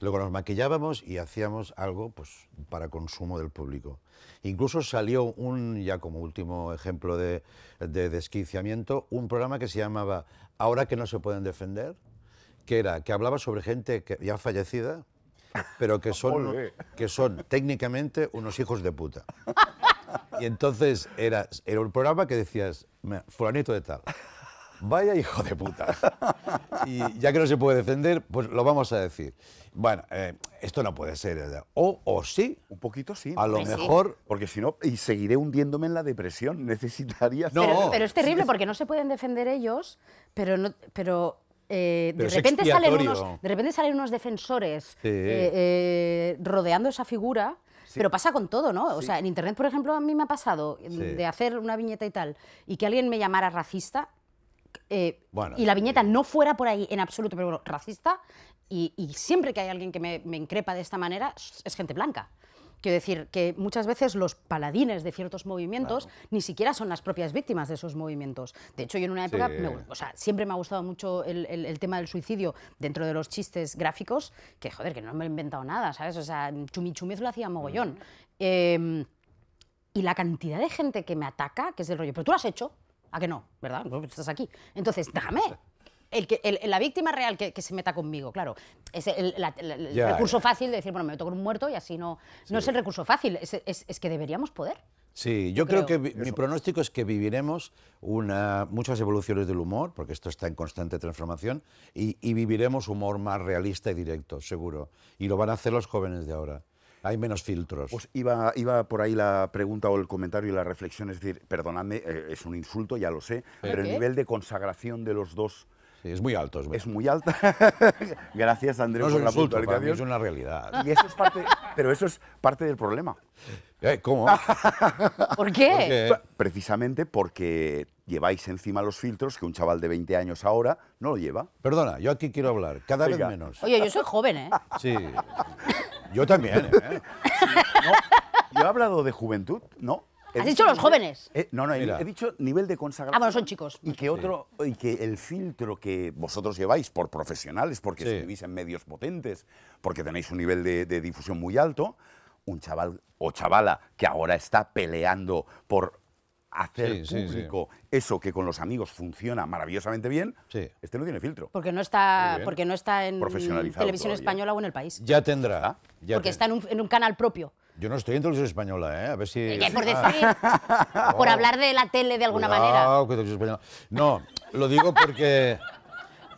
Luego nos maquillábamos y hacíamos algo pues, para consumo del público. Incluso salió un, ya como último ejemplo de, de desquiciamiento, un programa que se llamaba Ahora que no se pueden defender, que era que hablaba sobre gente que, ya fallecida, pero que son, que son técnicamente unos hijos de puta. Y entonces era, era un programa que decías, fulanito de tal. Vaya hijo de puta. Y ya que no se puede defender, pues lo vamos a decir. Bueno, eh, esto no puede ser. O, sí. Un poquito sí. A lo mejor. Porque si no, y seguiré hundiéndome en la depresión. Necesitaría. No. Pero, es terrible porque no se pueden defender ellos, pero no, pero eh, de, repente salen unos, de repente salen unos defensores eh, rodeando esa figura pero pasa con todo, ¿no? O sea, en Internet, por ejemplo, a mí me ha pasado de hacer una viñeta y tal, y que alguien me llamara racista, eh, y la viñeta no fuera por ahí en absoluto, pero racista, y, siempre que hay alguien que me increpa de esta manera, es gente blanca. Quiero decir que muchas veces los paladines de ciertos movimientos ni siquiera son las propias víctimas de esos movimientos. De hecho, yo en una época, o sea, siempre me ha gustado mucho el, tema del suicidio dentro de los chistes gráficos, que joder, que no me he inventado nada, ¿sabes? O sea, Chumichumiz lo hacía mogollón. Em, y la cantidad de gente que me ataca, que es del rollo, pero tú lo has hecho, ¿a que no? ¿Verdad? estás aquí. Entonces, déjame, el que, la víctima real que, se meta conmigo, claro. Es el, recurso fácil de decir, bueno, me meto con un muerto y así no. No es el recurso fácil, es, que deberíamos poder. Sí, yo, creo, que mi pronóstico es que viviremos una, muchas evoluciones del humor, porque esto está en constante transformación, y, viviremos humor más realista y directo, seguro. Y lo van a hacer los jóvenes de ahora hay menos filtros. Pues iba, iba por ahí la pregunta o el comentario y la reflexión, es decir, perdonadme, eh, es un insulto, ya lo sé, pero el nivel de consagración de los dos es muy alto. Es muy, es alta. Gracias, Andrés, por la Es una realidad. Y pero eso es parte del problema. Eh, ¿Cómo? ¿Por qué? Precisamente porque lleváis encima los filtros que un chaval de 20 años ahora no lo lleva. Perdona, yo aquí quiero hablar, cada vez menos. Oye, yo soy joven, ¿eh? Sí, yo también, ¿eh? yo he hablado de juventud, ¿no? Has dicho, los jóvenes. Eh, no, no, he, dicho nivel de consagración. Ah, bueno, son chicos. Y pues que otro, que el filtro que vosotros lleváis por profesionales, porque escribís en medios potentes, porque tenéis un nivel de, difusión muy alto, un chaval o chavala que ahora está peleando por hacer público eso que con los amigos funciona maravillosamente bien, este no tiene filtro. Porque no está, porque no está en televisión española o en el país. Ya tendrá. porque está en un, canal propio. Yo no estoy en televisión española, ¿eh? A ver si... por ah. decir? Por hablar de la tele de alguna manera. Que No, lo digo porque...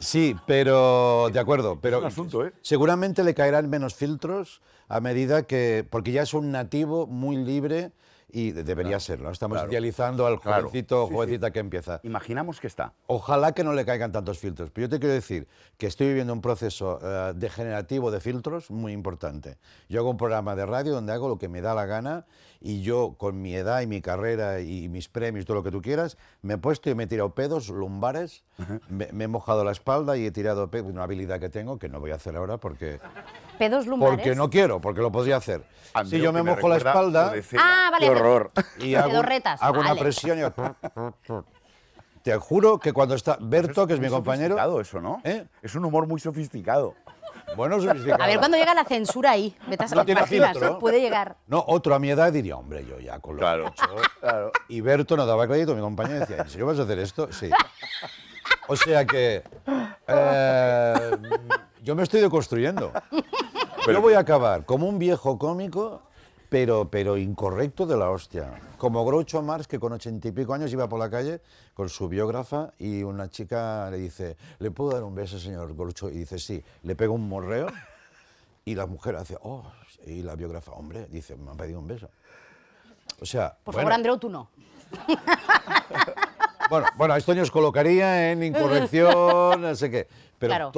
Sí, pero de acuerdo, pero asunto, ¿eh? seguramente le caerán menos filtros a medida que, porque ya es un nativo muy libre y debería serlo. Estamos idealizando al jovencito o que empieza. Imaginamos que está. Ojalá que no le caigan tantos filtros. Pero yo te quiero decir que estoy viviendo un proceso eh, degenerativo de filtros muy importante. Yo hago un programa de radio donde hago lo que me da la gana y yo con mi edad y mi carrera y mis premios, todo lo que tú quieras, me he puesto y me he tirado pedos, lumbares, me, he mojado la espalda y he tirado pedos, una habilidad que tengo que no voy a hacer ahora porque... ¿Pedos lumbares? Porque no quiero, porque lo podría hacer. si yo me, mojo la espalda... Ah, vale. Qué horror. Y hago, retas. hago una presión y... Te juro que cuando está... Berto, que es mi compañero... Es sofisticado eso, ¿no? ¿eh? Es un humor muy sofisticado. Bueno, A ver cuando llega la censura ahí. Metas, estás Puede llegar. No, otro a mi edad diría, hombre, yo ya con los claro, Claro. Y Berto no daba crédito, mi compañero decía, ¿si serio vas a hacer esto? Sí. O sea que... Eh, yo me estoy deconstruyendo. Pero, yo voy a acabar como un viejo cómico pero, pero incorrecto de la hostia. Como Groucho Marx, que con ochenta y pico años iba por la calle con su biógrafa y una chica le dice, ¿le puedo dar un beso, señor Groucho? Y dice, sí, le pega un morreo y la mujer hace, oh, y la biógrafa, hombre, dice, me ha pedido un beso. O sea... Por favor, Andreu, tú no. bueno, bueno, esto nos colocaría en incorrección, no sé qué. Pero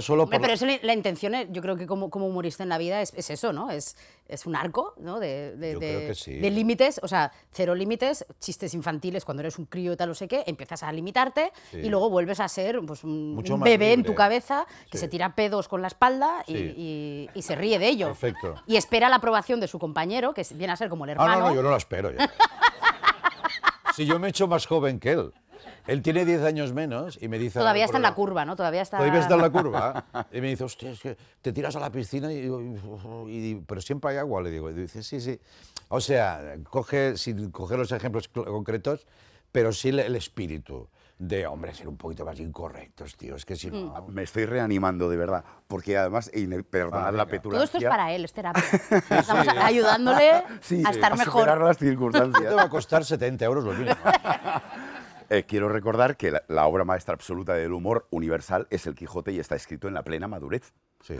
solo por... Pero la, intención, yo creo que como, como humorista en la vida es, eso, ¿no? Es, es un arco, ¿no? De, de, de, límites, o sea, cero límites, chistes infantiles cuando eres un crío y tal, o sé qué, empiezas a limitarte y luego vuelves a ser pues, un, bebé en tu cabeza que se tira pedos con la espalda y, y, se ríe de ello. Perfecto. Y espera la aprobación de su compañero, que viene a ser como el hermano. Ah, no, no, yo no la espero si yo me he hecho más joven que él. Él tiene 10 años menos y me dice... Todavía está en la curva, ¿no? Todavía está... Todavía está en la curva. Y me dice, hostia, es que te tiras a la piscina y, y, pero siempre hay agua, le digo. Y dice, sí, sí. O sea, coge, sin los ejemplos concretos, pero sí el, espíritu de, hombre, ser un poquito más incorrectos, tío. Es que si no... Mm. Me estoy reanimando, de verdad. Porque además, perdón, ah, la petulancia... Todo esto es para él, es terapia. Estamos ayudándole a estar a mejor. a superar las circunstancias. Te va a costar 70 euros lo mismo. Eh, quiero recordar que la, obra maestra absoluta del humor universal es El Quijote y está escrito en la plena madurez,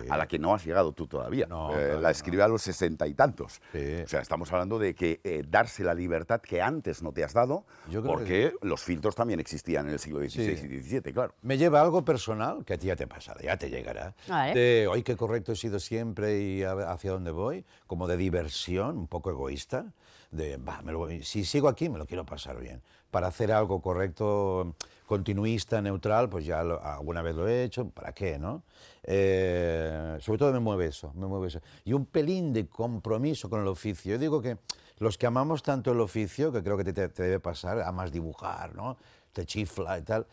a la que no has llegado tú todavía. Eh, la escribe a los sesenta y tantos. O sea, estamos hablando de que eh, darse la libertad que antes no te has dado, porque los filtros también existían en el siglo XVI y XVII, claro. Me lleva algo personal que a ti ya te pasa, ya te llegará. de hoy qué correcto he sido siempre y hacia dónde voy, como de diversión, un poco egoísta si sigo aquí me lo quiero pasar bien. Para hacer algo correcto, continuista, neutral, pues ya alguna vez lo he hecho, ¿para qué? no? Eh, sobre todo me mueve eso, me mueve eso. Y un pelín de compromiso con el oficio. Yo digo que los que amamos tanto el oficio, que creo que te, debe pasar, a más dibujar, ¿no? te chifla y tal,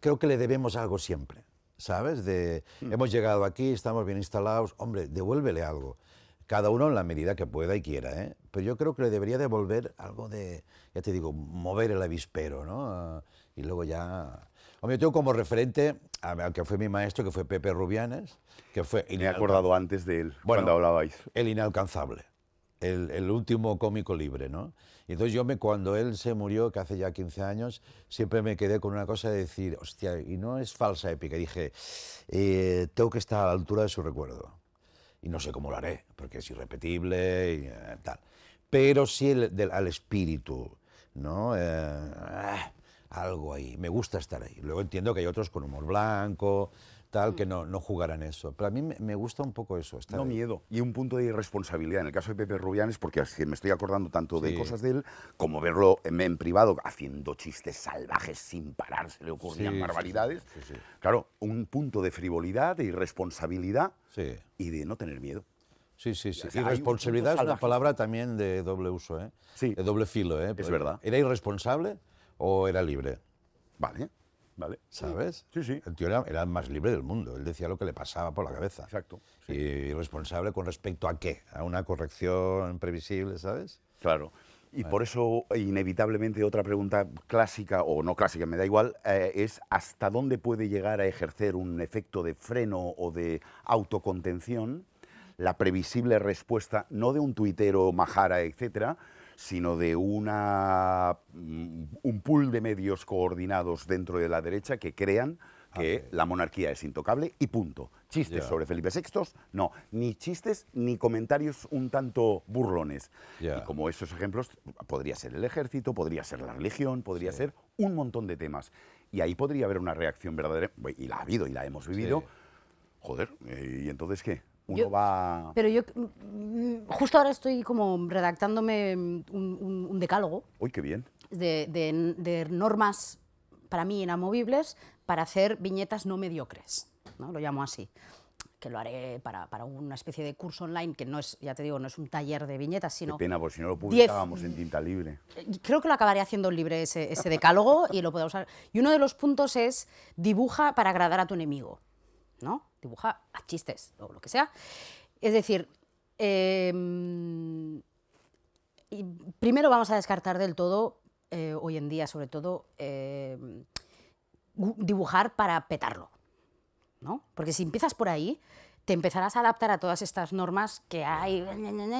creo que le debemos algo siempre. ¿sabes? De, mm. Hemos llegado aquí, estamos bien instalados, hombre, devuélvele algo cada uno en la medida que pueda y quiera, ¿eh? pero yo creo que le debería devolver algo de, ya te digo, mover el avispero, ¿no? Ah, y luego ya... Hombre, yo tengo como referente al que fue mi maestro, que fue Pepe Rubianes, que fue... Me he acordado antes de él, cuando hablabais. El inalcanzable, el, último cómico libre, ¿no? Y entonces yo me, cuando él se murió, que hace ya 15 años, siempre me quedé con una cosa de decir, hostia, y no es falsa épica, dije, eh, tengo que estar a la altura de su recuerdo y no sé cómo lo haré, porque es irrepetible y eh, tal. Pero sí el, del, al espíritu, ¿no? Eh, ah, algo ahí, me gusta estar ahí. Luego entiendo que hay otros con humor blanco, tal, mm. que no, no jugaran eso. Pero a mí me gusta un poco eso. no miedo. Y un punto de irresponsabilidad. En el caso de Pepe Rubianes, porque me estoy acordando tanto de cosas de él, como verlo en, privado haciendo chistes salvajes sin pararse. le ocurrían barbaridades. claro, un punto de frivolidad, de irresponsabilidad y de no tener miedo. Sí, sí, sí. irresponsabilidad es una palabra también de doble uso, ¿eh? Sí. De doble filo, ¿eh? es verdad. ¿Era irresponsable o era libre? Vale. ¿Sabes? Sí, sí. El tío era, más libre del mundo, él decía lo que le pasaba por la cabeza. Exacto. Y responsable con respecto a qué? A una corrección previsible, ¿sabes? Claro. Y por eso, inevitablemente, otra pregunta clásica, o no clásica, me da igual, eh, es hasta dónde puede llegar a ejercer un efecto de freno o de autocontención la previsible respuesta, no de un tuitero, majara, etcétera, sino de una, mm, un pool de medios coordinados dentro de la derecha que crean que la monarquía es intocable y punto. Chistes sobre Felipe VI, no, ni chistes ni comentarios un tanto burlones. Y como esos ejemplos, podría ser el ejército, podría ser la religión, podría ser un montón de temas. Y ahí podría haber una reacción verdadera, y la ha habido y la hemos vivido. Joder, eh, ¿y entonces qué? va... Pero yo mm, justo ahora estoy como redactándome mm, un, un, decálogo. Uy, qué bien. De, normas para mí inamovibles para hacer viñetas no mediocres, ¿no? lo llamo así que lo haré para, una especie de curso online, que no es, ya te digo, no es un taller de viñetas, sino... Qué pena, porque si no lo publicábamos en tinta libre. Eh, creo que lo acabaré haciendo libre ese, ese decálogo y lo puedo usar. Y uno de los puntos es, dibuja para agradar a tu enemigo. ¿no? Dibuja a chistes o lo que sea. Es decir, em, primero vamos a descartar del todo, eh, hoy en día sobre todo, em, dibujar para petarlo. ¿no? Porque si empiezas por ahí, te empezarás a adaptar a todas estas normas que hay,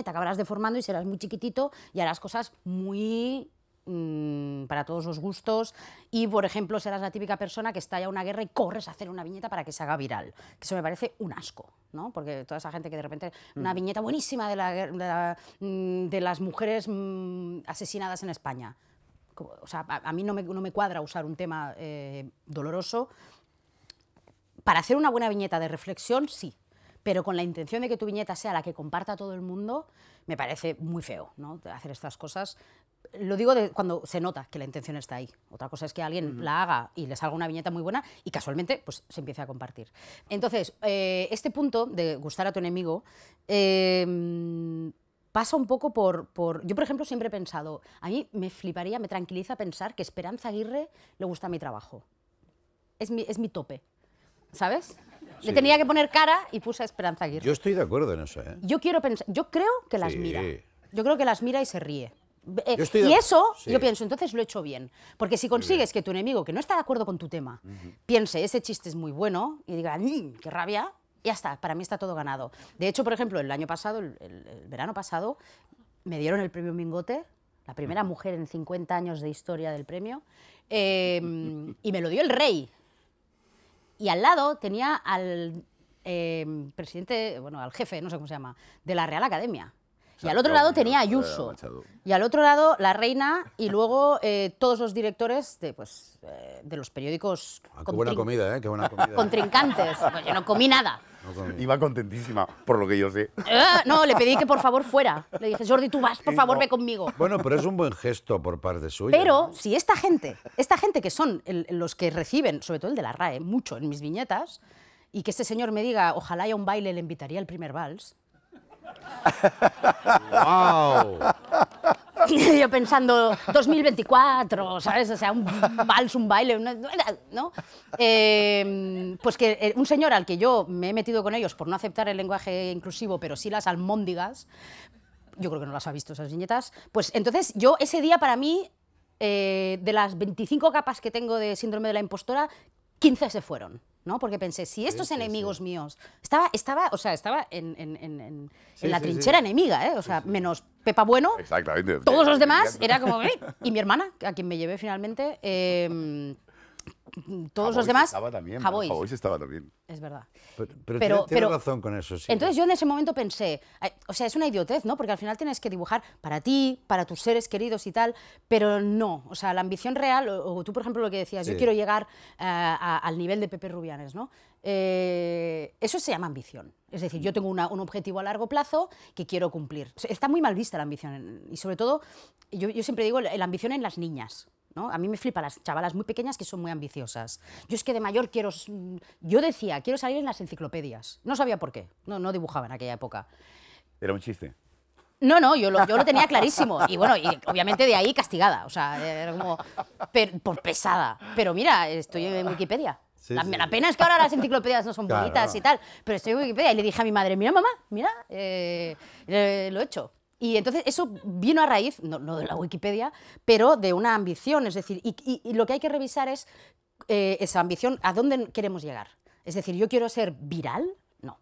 te acabarás deformando y serás muy chiquitito y harás cosas muy Mm, para todos los gustos y, por ejemplo, serás la típica persona que estalla una guerra y corres a hacer una viñeta para que se haga viral, que eso me parece un asco, ¿no? Porque toda esa gente que de repente, una mm. viñeta buenísima de, mm, las mujeres asesinadas en España. O sea, a, mí no me, no me, cuadra usar un tema eh, doloroso. Para hacer una buena viñeta de reflexión, sí, pero con la intención de que tu viñeta sea la que comparta todo el mundo, me parece muy feo ¿no? hacer estas cosas lo digo de cuando se nota que la intención está ahí. Otra cosa es que alguien la haga y le salga una viñeta muy buena y casualmente pues, se empiece a compartir. Entonces, eh, este punto de gustar a tu enemigo em, pasa un poco por, Yo, por ejemplo, siempre he pensado, a mí me fliparía, me tranquiliza pensar que Esperanza Aguirre le gusta mi trabajo. Es mi, tope, ¿sabes? Le tenía que poner cara y puse a Esperanza Aguirre. Yo estoy de acuerdo en eso, ¿eh? Yo, quiero pensar, yo creo que las mira. Yo creo que las mira y se ríe. Eh, y eso, yo pienso, entonces lo he hecho bien. Porque si consigues que tu enemigo, que no está de acuerdo con tu tema, piense, ese chiste es muy bueno, y diga, mm, qué rabia, ya está, para mí está todo ganado. De hecho, por ejemplo, el año pasado, el, verano pasado, me dieron el premio Mingote, la primera mujer en 50 años de historia del premio, em, y me lo dio el rey. Y al lado tenía al em, presidente, bueno, al jefe, no sé cómo se llama, de la Real Academia. Y al otro lado tenía Ayuso. Y al otro lado la reina y luego eh, todos los directores de, pues, eh, de los periódicos... con ah, qué buena comida, ¿eh? Qué buena comida. Contrincantes. Pues yo no comí nada. Iba contentísima, por lo que yo sé. Eh, no, le pedí que por favor fuera. Le dije, Jordi, tú vas, por favor, ve conmigo. Bueno, pero es un buen gesto por parte suya. Pero si esta gente, esta gente que son los que reciben, sobre todo el de la RAE, mucho en mis viñetas, y que este señor me diga, ojalá haya un baile, le invitaría el primer vals, ¡Wow! Yo pensando, 2024, ¿sabes? O sea, un vals, un baile, ¿no? Em, pues que eh, un señor al que yo me he metido con ellos por no aceptar el lenguaje inclusivo, pero sí las almóndigas, yo creo que no las ha visto esas viñetas, pues entonces yo ese día para mí, eh, de las 25 capas que tengo de síndrome de la impostora, 15 se fueron. ¿no? Porque pensé, si estos enemigos míos, estaba, estaba, o sea, estaba en, la trinchera enemiga, ¿eh? o sea, menos Pepa Bueno, todos los demás, era como, y mi hermana, a quien me llevé finalmente, em, todos los demás. Estaba también, estaba también. Es verdad. Pero, pero, tiene, razón con eso, Entonces yo en ese momento pensé, o sea, es una idiotez, ¿no? Porque al final tienes que dibujar para ti, para tus seres queridos y tal, pero no. O sea, la ambición real, o, tú, por ejemplo, lo que decías, yo quiero llegar eh, al nivel de Pepe Rubianes, ¿no? Eh, eso se llama ambición. Es decir, yo mm. tengo un objetivo a largo plazo que quiero cumplir. está muy mal vista la ambición y sobre todo, yo siempre digo, la ambición en las niñas. A mí me flipa las chavalas muy pequeñas que son muy ambiciosas. Yo es que de mayor quiero... Yo decía, quiero salir en las enciclopedias. No sabía por qué. No, no dibujaba en aquella época. Era un chiste. No, no, yo lo, tenía clarísimo. Y bueno, y obviamente de ahí castigada, o sea, era como por pesada. Pero mira, estoy en Wikipedia. la, pena es que ahora las enciclopedias no son bonitas y tal, pero estoy en Wikipedia y le dije a mi madre, mira mamá, mira, eh, eh, lo he hecho. Y entonces eso vino a raíz, no, de la Wikipedia, pero de una ambición. Es decir, y, lo que hay que revisar es eh, esa ambición, a dónde queremos llegar. Es decir, yo quiero ser viral, no.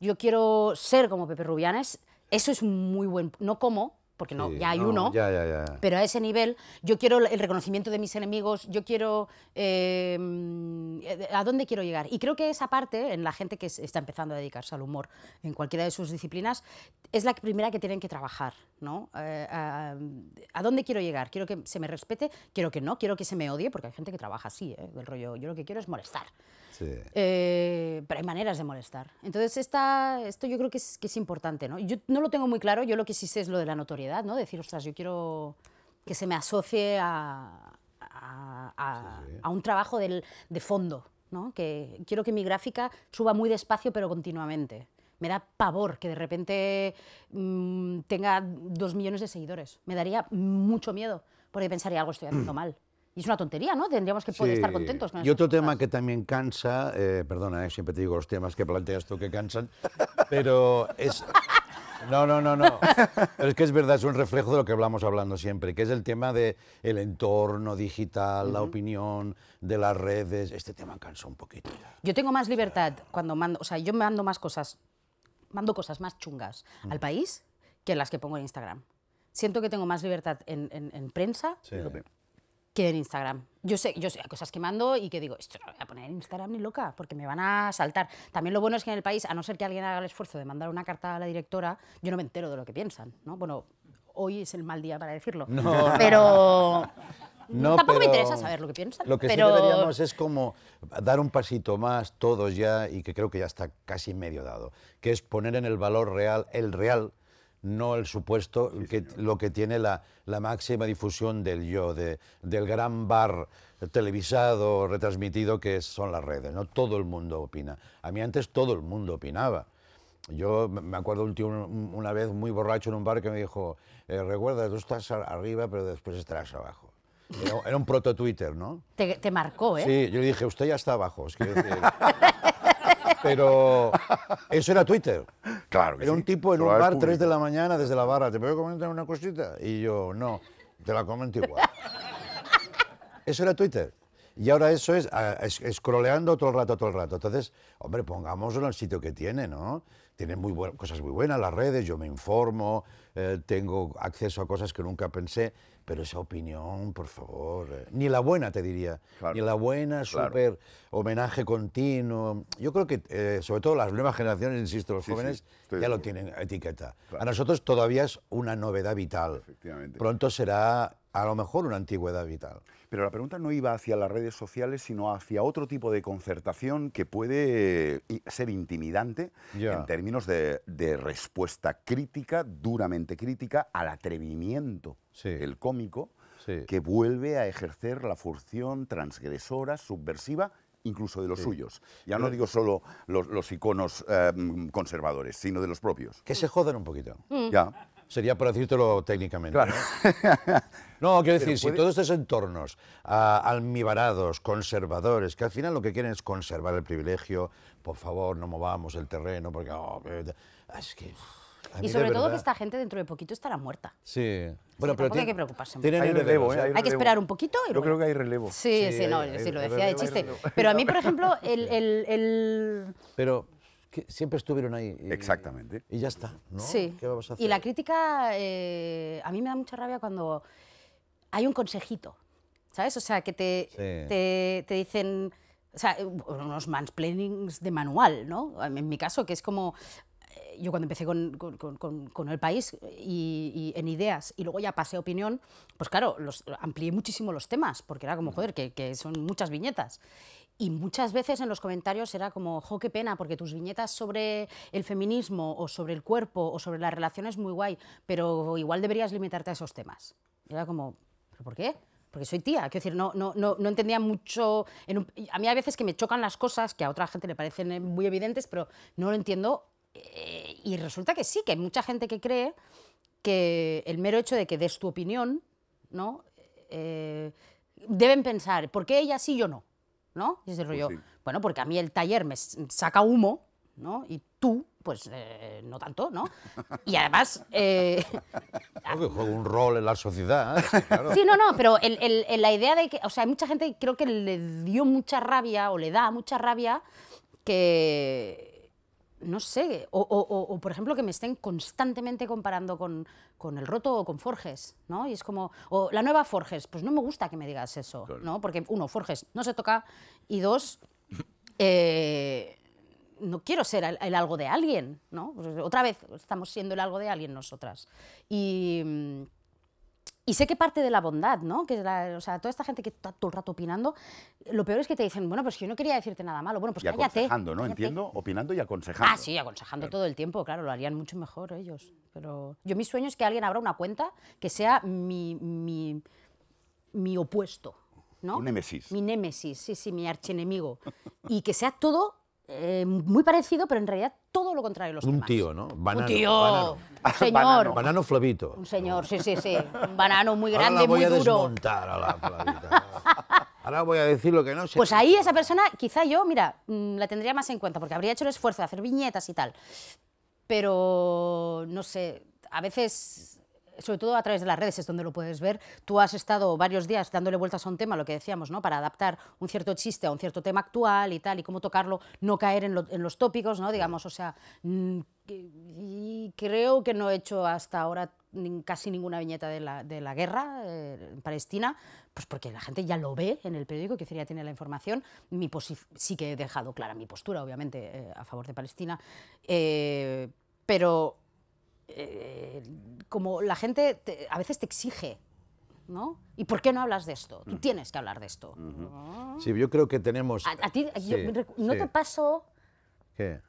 Yo quiero ser como Pepe Rubianes, eso es muy buen, no como, porque no, ya hay uno, pero a ese nivel yo quiero el reconocimiento de mis enemigos, yo quiero... Em, eh, ¿A dónde quiero llegar? Y creo que esa parte, en la gente que está empezando a dedicarse al humor, en cualquiera de sus disciplinas, es la primera que tienen que trabajar, ¿no? Eh, a, dónde quiero llegar? ¿Quiero que se me respete? ¿Quiero que no? ¿Quiero que se me odie? Porque hay gente que trabaja así, ¿eh? Del rollo, yo lo que quiero es molestar. Eh, pero hay maneras de molestar. Entonces, esta, esto yo creo que es, importante, Yo no lo tengo muy claro, yo lo que sí sé es lo de la notoriedad ¿no? Decir, ostras, yo quiero que se me asocie a, a, un trabajo del, de fondo, ¿no? Que quiero que mi gráfica suba muy despacio pero continuamente. Me da pavor que de repente mm, tenga dos millones de seguidores. Me daría mucho miedo porque pensaría algo estoy haciendo mal. Y es una tontería, ¿no? Tendríamos que poder estar contentos. y otro tema que también cansa, eh, perdona, eh, siempre te digo los temas que planteas tú que cansan, pero es... No, no, no, no. es que es verdad, es un reflejo de lo que hablamos hablando siempre, que es el tema del entorno digital, la opinión, de las redes. Este tema cansa un poquito. Yo tengo más libertad cuando mando, o sea, yo mando más cosas, mando cosas más chungas al país que las que pongo en Instagram. Siento que tengo más libertad en, prensa. Sí que en Instagram. Yo sé, yo sé, hay cosas que mando y que digo, esto no lo voy a poner en Instagram ni loca, porque me van a saltar. También lo bueno es que en el país, a no ser que alguien haga el esfuerzo de mandar una carta a la directora, yo no me entero de lo que piensan, ¿no? Bueno, hoy es el mal día para decirlo. pero... Tampoco me interesa saber lo que piensan. Lo que sí deberíamos es como dar un pasito más todos ya, y que creo que ya está casi medio dado, que es poner en el valor real, el real no el supuesto, que, lo que tiene la, máxima difusión del yo, del gran bar televisado, retransmitido, que son las redes. ¿no? Todo el mundo opina. A mí antes todo el mundo opinaba. Yo me acuerdo un una vez muy borracho en un bar que me dijo, eh, recuerda, tú estás arriba, pero después estarás abajo. Era, un proto-Twitter, ¿no? Te, marcó, ¿eh? Sí, yo le dije, usted ya está abajo. Pero eso era Twitter. Claro. era un tipo en un bar, 3 de la mañana, desde la barra, ¿te puedo comentar una cosita? Y yo, no, te la comento igual. eso era Twitter. Y ahora eso es, escroleando todo el rato, todo el rato. Entonces, hombre, pongámoslo en el sitio que tiene, ¿no? Tiene muy buenas, cosas muy buenas las redes, yo me informo, eh, tengo acceso a cosas que nunca pensé. Pero esa opinión, por favor, eh, ni la buena te diría, ni la buena, super súper homenaje continuo. Yo creo que, eh, sobre todo las nuevas generaciones, insisto, los jóvenes ya lo tienen etiqueta. A nosotros todavía es una novedad vital. Pronto será a lo mejor una antigüedad vital. Pero la pregunta no iba hacia las redes sociales, sino hacia otro tipo de concertación que puede ser intimidante en términos de respuesta crítica, duramente crítica, al atrevimiento el cómico, que vuelve a ejercer la función transgresora, subversiva incluso de los suyos. Ya no digo solo los, iconos eh, conservadores, sino de los propios. Que se jodan un poquito. Mm. Ya. Sería por decírtelo técnicamente. No, quiero decir, si todos estos entornos ah, almibarados, conservadores, que al final lo que quieren es conservar el privilegio, por favor, no movamos el terreno, porque... Oh, es que y sobre todo que esta gente dentro de poquito estará muerta. Sí. Bueno, pero tiene, hay que preocuparse. hay relevo, hay, ¿eh? que esperar un poquito. Yo creo que hay relevo. Sí, sí, no, sí, lo decía de chiste. Pero a mí, por ejemplo, el... Pero siempre estuvieron ahí. Exactamente. Y ya está, ¿no? Sí. ¿Qué vamos a hacer? Y la crítica, eh, a mí me da mucha rabia cuando hay un consejito, ¿sabes? O sea, que te, te dicen... O sea, unos mansplainings de manual, ¿no? En mi caso, que es como, yo cuando empecé con, el país y, en ideas y luego ya pasé a opinión, pues claro, los, amplié muchísimo los temas, porque era como, mm. joder, que, son muchas viñetas. Y muchas veces en los comentarios era como, jo, qué pena, porque tus viñetas sobre el feminismo o sobre el cuerpo o sobre las relaciones muy guay, pero igual deberías limitarte a esos temas. era como, ¿pero por qué? Porque soy tía, quiero decir, no, no, no, entendía mucho. a mí a veces que me chocan las cosas que a otra gente le parecen eh, muy evidentes, pero no lo entiendo eh, y resulta que sí, que hay mucha gente que cree que el mero hecho de que des tu opinión, ¿no? Eh, deben pensar, ¿por qué ella sí y yo no? ¿No? Pues rollo, bueno, porque a mí el taller me saca humo, ¿no? Y tú, pues eh, no tanto, ¿no? Y además... Eh, juega un rol en la sociedad. Sí, no, no, pero la idea de que... O sea, hay mucha gente que creo que le dio mucha rabia o le da mucha rabia que no sé, o, por ejemplo que me estén constantemente comparando con, el roto o con Forges, ¿no? Y es como, o la nueva Forges, pues no me gusta que me digas eso, ¿no? Porque uno, Forges no se toca, y dos, eh, no quiero ser el, el, algo de alguien, ¿no? Pues otra vez, estamos siendo el algo de alguien nosotras. Y mm, y sé que parte de la bondad, ¿no? Que la, o sea, toda esta gente que está todo el rato opinando, lo peor es que te dicen, bueno, pues yo no quería decirte nada malo, bueno, pues y cállate. aconsejando, ¿no? Entiendo, opinando y aconsejando. Ah, sí, aconsejando todo el tiempo, claro, lo harían mucho mejor ellos. Pero yo mi sueño es que alguien abra una cuenta que sea mi, mi, mi opuesto, ¿no? Un némesis. Mi némesis, sí, sí, mi archienemigo. y que sea todo eh, muy parecido, pero en realidad todo lo contrario. Los un tío, ¿no? Banano, un tío. Banano. Un señor. Banano. Flavito. Un señor, sí, sí, sí. Un banano muy grande, Ahora voy a Desmontar a la Flavita. Ahora voy a decir lo que no sé. Pues ahí esa persona, quizá yo, mira, mm, la tendría más en cuenta, porque habría hecho el esfuerzo de hacer viñetas y tal. Pero, no sé, a veces sobre todo a través de las redes es donde lo puedes ver. Tú has estado varios días dándole vueltas a un tema, lo que decíamos, ¿no? Para adaptar un cierto chiste a un cierto tema actual y tal, y cómo tocarlo, no caer en, los tópicos, ¿no? Digamos, o sea, mm, y creo que no he hecho hasta ahora casi ninguna viñeta de la, guerra eh, en Palestina, pues porque la gente ya lo ve en el periódico, que ya tiene la información. Mi sí que he dejado clara mi postura, obviamente, eh, a favor de Palestina, eh, pero eh, como la gente a veces te exige, ¿no? ¿Y por qué no hablas de esto? Tú mm. tienes que hablar de esto. Ah. Sí, yo creo que tenemos... A, ti, ¿no te pasó? ¿Qué?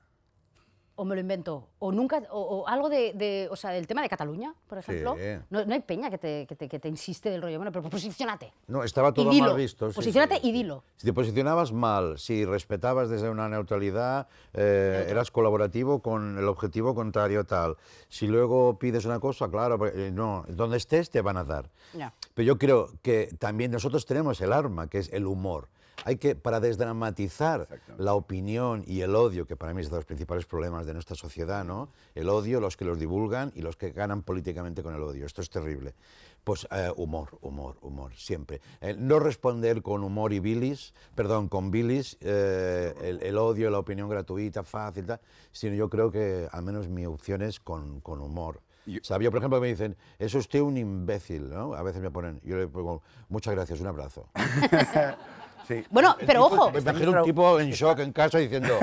o me lo invento, o nunca, o, algo de, o sea, del tema de Cataluña, por ejemplo. No, no, hay peña que te, que, te, insiste del rollo, bueno, pero pues posicionate. No, estaba todo mal visto. posicionate y dilo. Si te posicionabas mal, si respetabas desde una neutralidad, eh, eras colaborativo con el objetivo contrario tal. Si luego pides una cosa, claro, pues, eh, no, donde estés te van a dar. Pero yo creo que también nosotros tenemos el arma, que es el humor hay que, para desdramatizar la opinión y el odio, que para mí es de los principales problemas de nuestra sociedad, ¿no? El odio, los que los divulgan y los que ganan políticamente con el odio. Esto es terrible. Pues eh, humor, humor, humor, siempre. Eh, no responder con humor y bilis, perdón, con bilis, eh, el, odio, la opinión gratuita, fácil, sino yo creo que al menos mi opción es con, humor. Yo, yo, por ejemplo, me dicen, es usted un imbécil, ¿no? A veces me ponen, yo le pongo, muchas gracias, un abrazo. Bueno, pero ojo. Me imagino un tipo en shock en casa diciendo.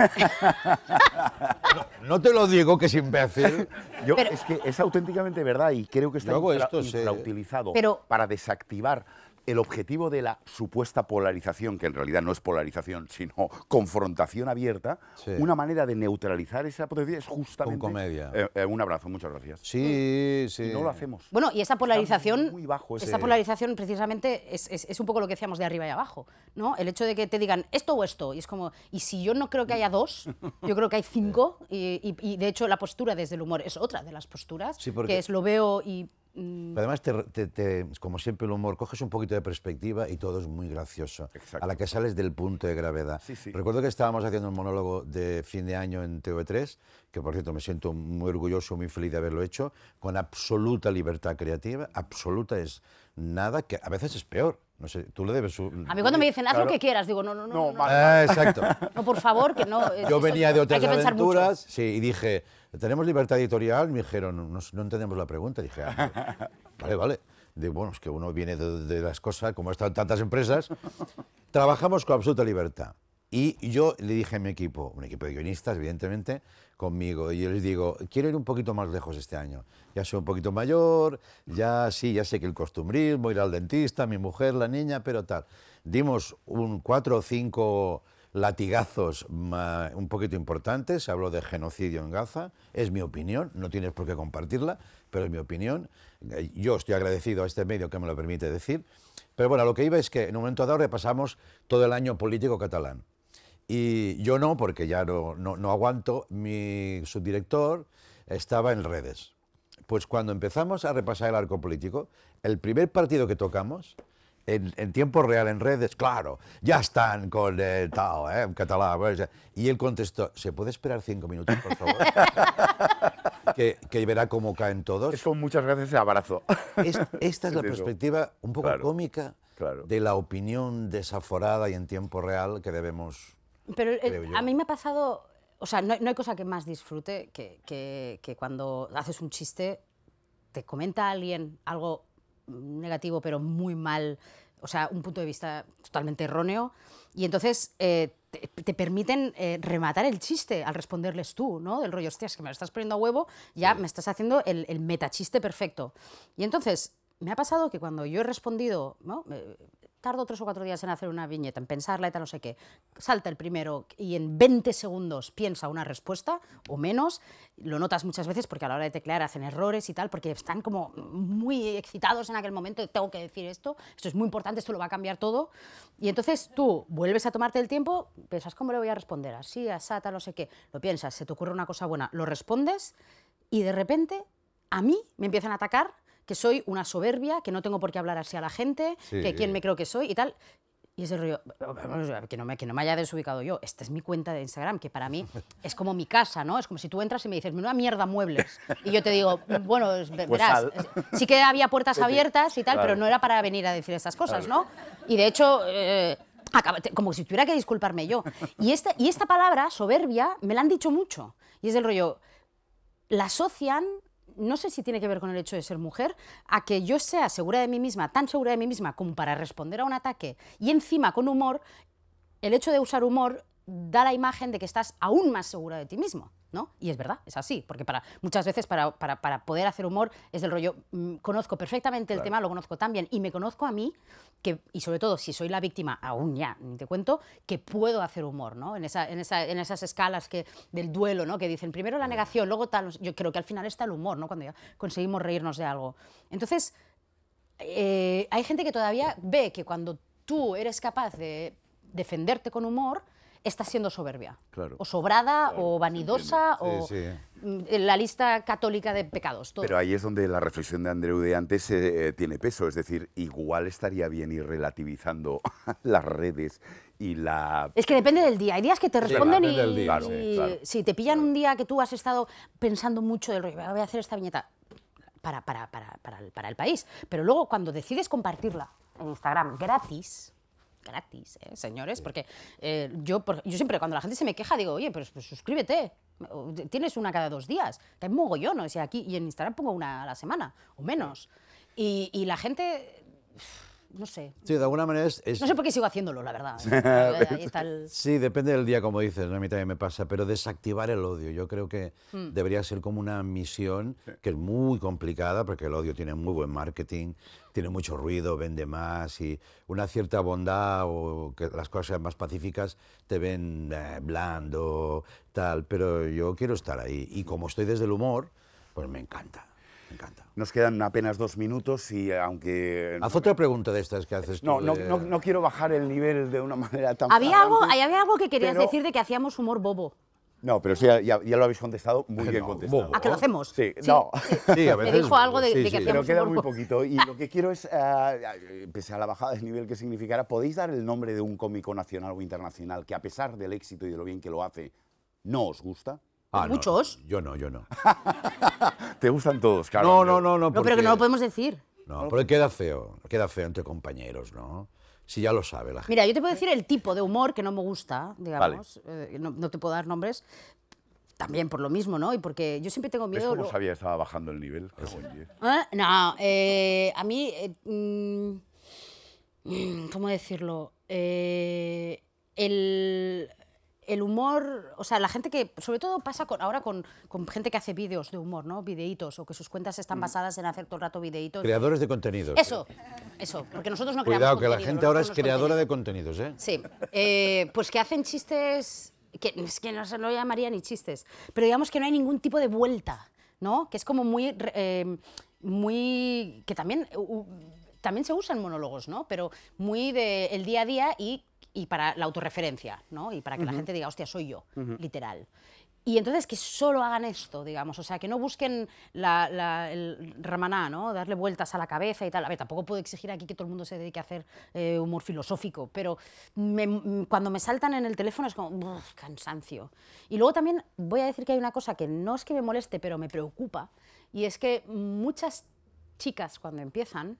no, te lo digo que es imbécil. es que es auténticamente verdad y creo que está infra, esto, infrautilizado para desactivar el objetivo de la supuesta polarización, que en realidad no es polarización, sino confrontación abierta, una manera de neutralizar esa potencia es justamente... Con comedia. Eh, eh, un abrazo, muchas gracias. Sí, sí. No lo hacemos. Bueno, y esa polarización... muy bajo Esa polarización precisamente es, un poco lo que decíamos de arriba y abajo, ¿no? El hecho de que te digan esto o esto, y es como, y si yo no creo que haya dos, yo creo que hay cinco, y, de hecho la postura desde el humor es otra de las posturas, que es lo veo y Mm. Pero además, te, como siempre, el humor, coges un poquito de perspectiva y todo es muy gracioso. A la que sales del punto de gravedad. Recuerdo que estábamos haciendo un monólogo de fin de año en TV3 que por cierto me siento muy orgulloso, muy feliz de haberlo hecho, con absoluta libertad creativa, absoluta es nada, que a veces es peor. No sé, tú le debes... Un... A mí cuando me dicen, haz lo que quieras, digo, no, no, no. no, ah, exacto. no, por favor, que no. Yo venía de otras aventuras sí, y dije, ¿tenemos libertad editorial? Me dijeron, no, entendemos la pregunta. dije, ah, vale, vale. De, bueno, es que uno viene de, de las cosas, como están tantas empresas. Trabajamos con absoluta libertad. Y yo le dije a mi equipo, un equipo de guionistas, evidentemente, conmigo y yo les digo, quiero ir un poquito más lejos este año. Ya soy un poquito mayor, ya sí, ya sé que el costumbrismo, ir al dentista, mi mujer, la niña, pero tal. Dimos un cuatro o cinco latigazos un poquito importantes, se habló de genocidio en Gaza, es mi opinión, no tienes por qué compartirla, pero es mi opinión. Yo estoy agradecido a este medio que me lo permite decir, pero bueno, lo que iba es que en un momento dado repasamos todo el año político catalán. Y yo no, porque ya no, no, aguanto. Mi subdirector estaba en redes. Pues cuando empezamos a repasar el arco político, el primer partido que tocamos, en, tiempo real, en redes, claro, ya están con el tal, ¿eh? en catalán. Pues, y él contestó, ¿se puede esperar cinco minutos, por favor? que, que, verá cómo caen todos. Es muchas gracias el abrazo. esta es la perspectiva un poco cómica de la opinión desaforada y en tiempo real que debemos pero eh, a mí me ha pasado, o sea, no, hay cosa que más disfrute que, cuando haces un chiste, te comenta alguien algo negativo, pero muy mal, o sea, un punto de vista totalmente erróneo, y entonces eh, te, permiten eh, rematar el chiste al responderles tú, ¿no? Del rollo, hostias, que me lo estás poniendo a huevo, ya me estás haciendo el, el metachiste perfecto. Y entonces, me ha pasado que cuando yo he respondido, ¿no? tardo tres o cuatro días en hacer una viñeta, en pensarla y tal, no sé qué, salta el primero y en 20 segundos piensa una respuesta o menos, lo notas muchas veces porque a la hora de teclear hacen errores y tal, porque están como muy excitados en aquel momento, tengo que decir esto, esto es muy importante, esto lo va a cambiar todo, y entonces tú vuelves a tomarte el tiempo, piensas, ¿cómo le voy a responder? Así, asá, tal, no sé qué, lo piensas, se te ocurre una cosa buena, lo respondes y de repente a mí me empiezan a atacar que soy una soberbia, que no tengo por qué hablar así a la gente, que quién me creo que soy y tal. Y es el rollo, que no, me, que no me haya desubicado yo, esta es mi cuenta de Instagram, que para mí es como mi casa, ¿no? Es como si tú entras y me dices, menuda mierda muebles. Y yo te digo, mm, bueno, pues verás, sí que había puertas abiertas y tal, pero no era para venir a decir estas cosas, ¿no? Y de hecho, eh, como si tuviera que disculparme yo. Y esta, y esta palabra, soberbia, me la han dicho mucho. Y es el rollo, la asocian no sé si tiene que ver con el hecho de ser mujer, a que yo sea segura de mí misma, tan segura de mí misma como para responder a un ataque y encima con humor, el hecho de usar humor da la imagen de que estás aún más segura de ti mismo. Y es verdad, es así, porque muchas veces para, poder hacer humor es del rollo, mm, conozco perfectamente el tema, lo conozco tan bien y me conozco a mí, y sobre todo si soy la víctima, aún ya, te cuento, que puedo hacer humor, ¿no? En, esas escalas que, del duelo, ¿no? Que dicen primero la negación, luego tal, yo creo que al final está el humor, Cuando conseguimos reírnos de algo. Entonces, eh, hay gente que todavía ve que cuando tú eres capaz de defenderte con humor, está siendo soberbia. O sobrada, o vanidosa, o en mm, la lista católica de pecados. Pero ahí es donde la reflexión de Andreu de antes eh, eh, tiene peso. Es decir, igual estaría bien ir relativizando las redes y la... Es que depende del día. Hay días que te responden y, si te pillan un día que tú has estado pensando mucho del rollo, voy a hacer esta viñeta. Para, para, para el país. Pero luego, cuando decides compartirla en Instagram gratis, gratis, ¿eh? señores, porque eh, yo, yo siempre cuando la gente se me queja digo, oye, pero pues, suscríbete, tienes una cada dos días, que yo mogollón, o sea, aquí y en Instagram pongo una a la semana o menos. Y, y, la gente no sé. Sí, de alguna manera No sé por qué sigo haciéndolo, la verdad. Sí, depende del día, como dices, ¿no? a mí también me pasa, pero desactivar el odio, yo creo que hmm. debería ser como una misión que es muy complicada, porque el odio tiene muy buen marketing, tiene mucho ruido, vende más y una cierta bondad o que las cosas sean más pacíficas te ven eh, blando, tal, pero yo quiero estar ahí y como estoy desde el humor, pues me encanta. Nos quedan apenas dos minutos y eh, aunque... Haz otra pregunta de estas que haces no, tú. No, eh. no, quiero bajar el nivel de una manera tan... Había, algo, algo que querías decir de que hacíamos humor bobo. No, pero sí, ya, ya, lo habéis contestado, muy bien contestado. ¿A ah, que lo hacemos? Sí, no. Sí, a veces. Me dijo algo de, sí, de que Pero queda muy poquito. Y lo que quiero es, eh, pese a la bajada de nivel que significará, ¿podéis dar el nombre de un cómico nacional o internacional que, a pesar del éxito y de lo bien que lo hace, no os gusta? Ah, ¿Muchos? yo no, yo no. Te gustan todos, Carlos. No, no, no, no. pero que no lo podemos decir. No, porque queda feo, queda feo entre compañeros, ¿no? Si ya lo sabe la gente. Mira, yo te puedo decir el tipo de humor que no me gusta, digamos. Eh, no, te puedo dar nombres. También por lo mismo, ¿no? Y porque yo siempre tengo miedo... Yo cómo sabía? Estaba bajando el nivel. ¿Eh? No, eh, a mí... Mm, mm, ¿Cómo decirlo? el el humor, o sea, la gente que, sobre todo pasa con, ahora con, gente que hace vídeos de humor, ¿no? Videitos, o que sus cuentas están mm. basadas en hacer todo el rato videitos. Creadores de contenidos. Eso, eso, porque nosotros no Cuidado, creamos Cuidado, que la gente ahora es creadora de contenidos, ¿eh? Sí, eh, pues que hacen chistes, que que no se lo llamaría ni chistes, pero digamos que no hay ningún tipo de vuelta, ¿no? Que es como muy, em, muy, que también... también se usan monólogos, ¿no? Pero muy del día a día y y para la autorreferencia, ¿no? Y para que la gente diga, hostia, soy yo, literal. Y entonces que solo hagan esto, digamos, o sea, que no busquen la, el ramaná, ¿no? Darle vueltas a la cabeza y tal. A ver, tampoco puedo exigir aquí que todo el mundo se dedique a hacer eh, humor filosófico, pero cuando me saltan en el teléfono es como, uff, cansancio. Y luego también voy a decir que hay una cosa que no es que me moleste, pero me preocupa, y es que muchas chicas cuando empiezan,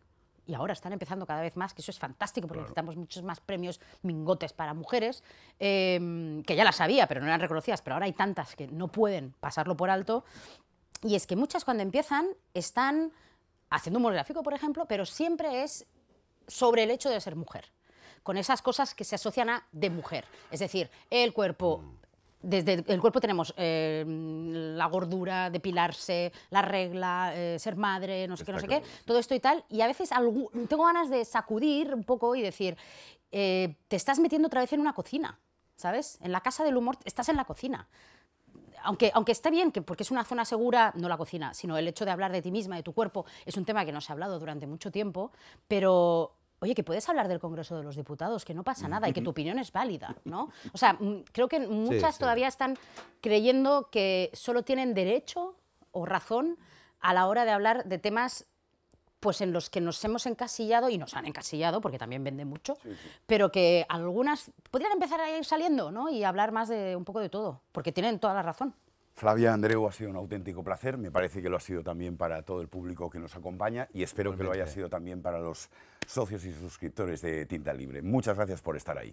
y ahora están empezando cada vez más, que eso es fantástico porque necesitamos muchos más premios mingotes para mujeres, em, que ya las había, pero no eran reconocidas, pero ahora hay tantas que no pueden pasarlo por alto. Y es que muchas cuando empiezan están haciendo un gráfico, por ejemplo, pero siempre es sobre el hecho de ser mujer con esas cosas que se asocian a de mujer. Es decir, el cuerpo mm desde el cuerpo tenemos eh, la gordura, depilarse, la regla, eh, ser madre, no sé qué, no sé qué, todo esto y tal. Y a veces tengo ganas de sacudir un poco y decir, eh, te estás metiendo otra vez en una cocina, ¿sabes? En la casa del humor estás en la cocina. Aunque, aunque está bien, que porque es una zona segura, no la cocina, sino el hecho de hablar de ti misma, de tu cuerpo, es un tema que no se ha hablado durante mucho tiempo, pero oye, que puedes hablar del Congreso de los Diputados, que no pasa nada y que tu opinión es válida, ¿no? O sea, mm, creo que muchas todavía están creyendo que solo tienen derecho o razón a la hora de hablar de temas pues en los que nos hemos encasillado, y nos han encasillado, porque también vende mucho, pero que algunas podrían empezar a ir saliendo, ¿no? Y hablar más de un poco de todo, porque tienen toda la razón. Flavia Andreu, ha sido un auténtico placer. Me parece que lo ha sido también para todo el público que nos acompaña y espero que lo haya sido también para los socios y suscriptores de Tinta Libre. Muchas gracias por estar ahí.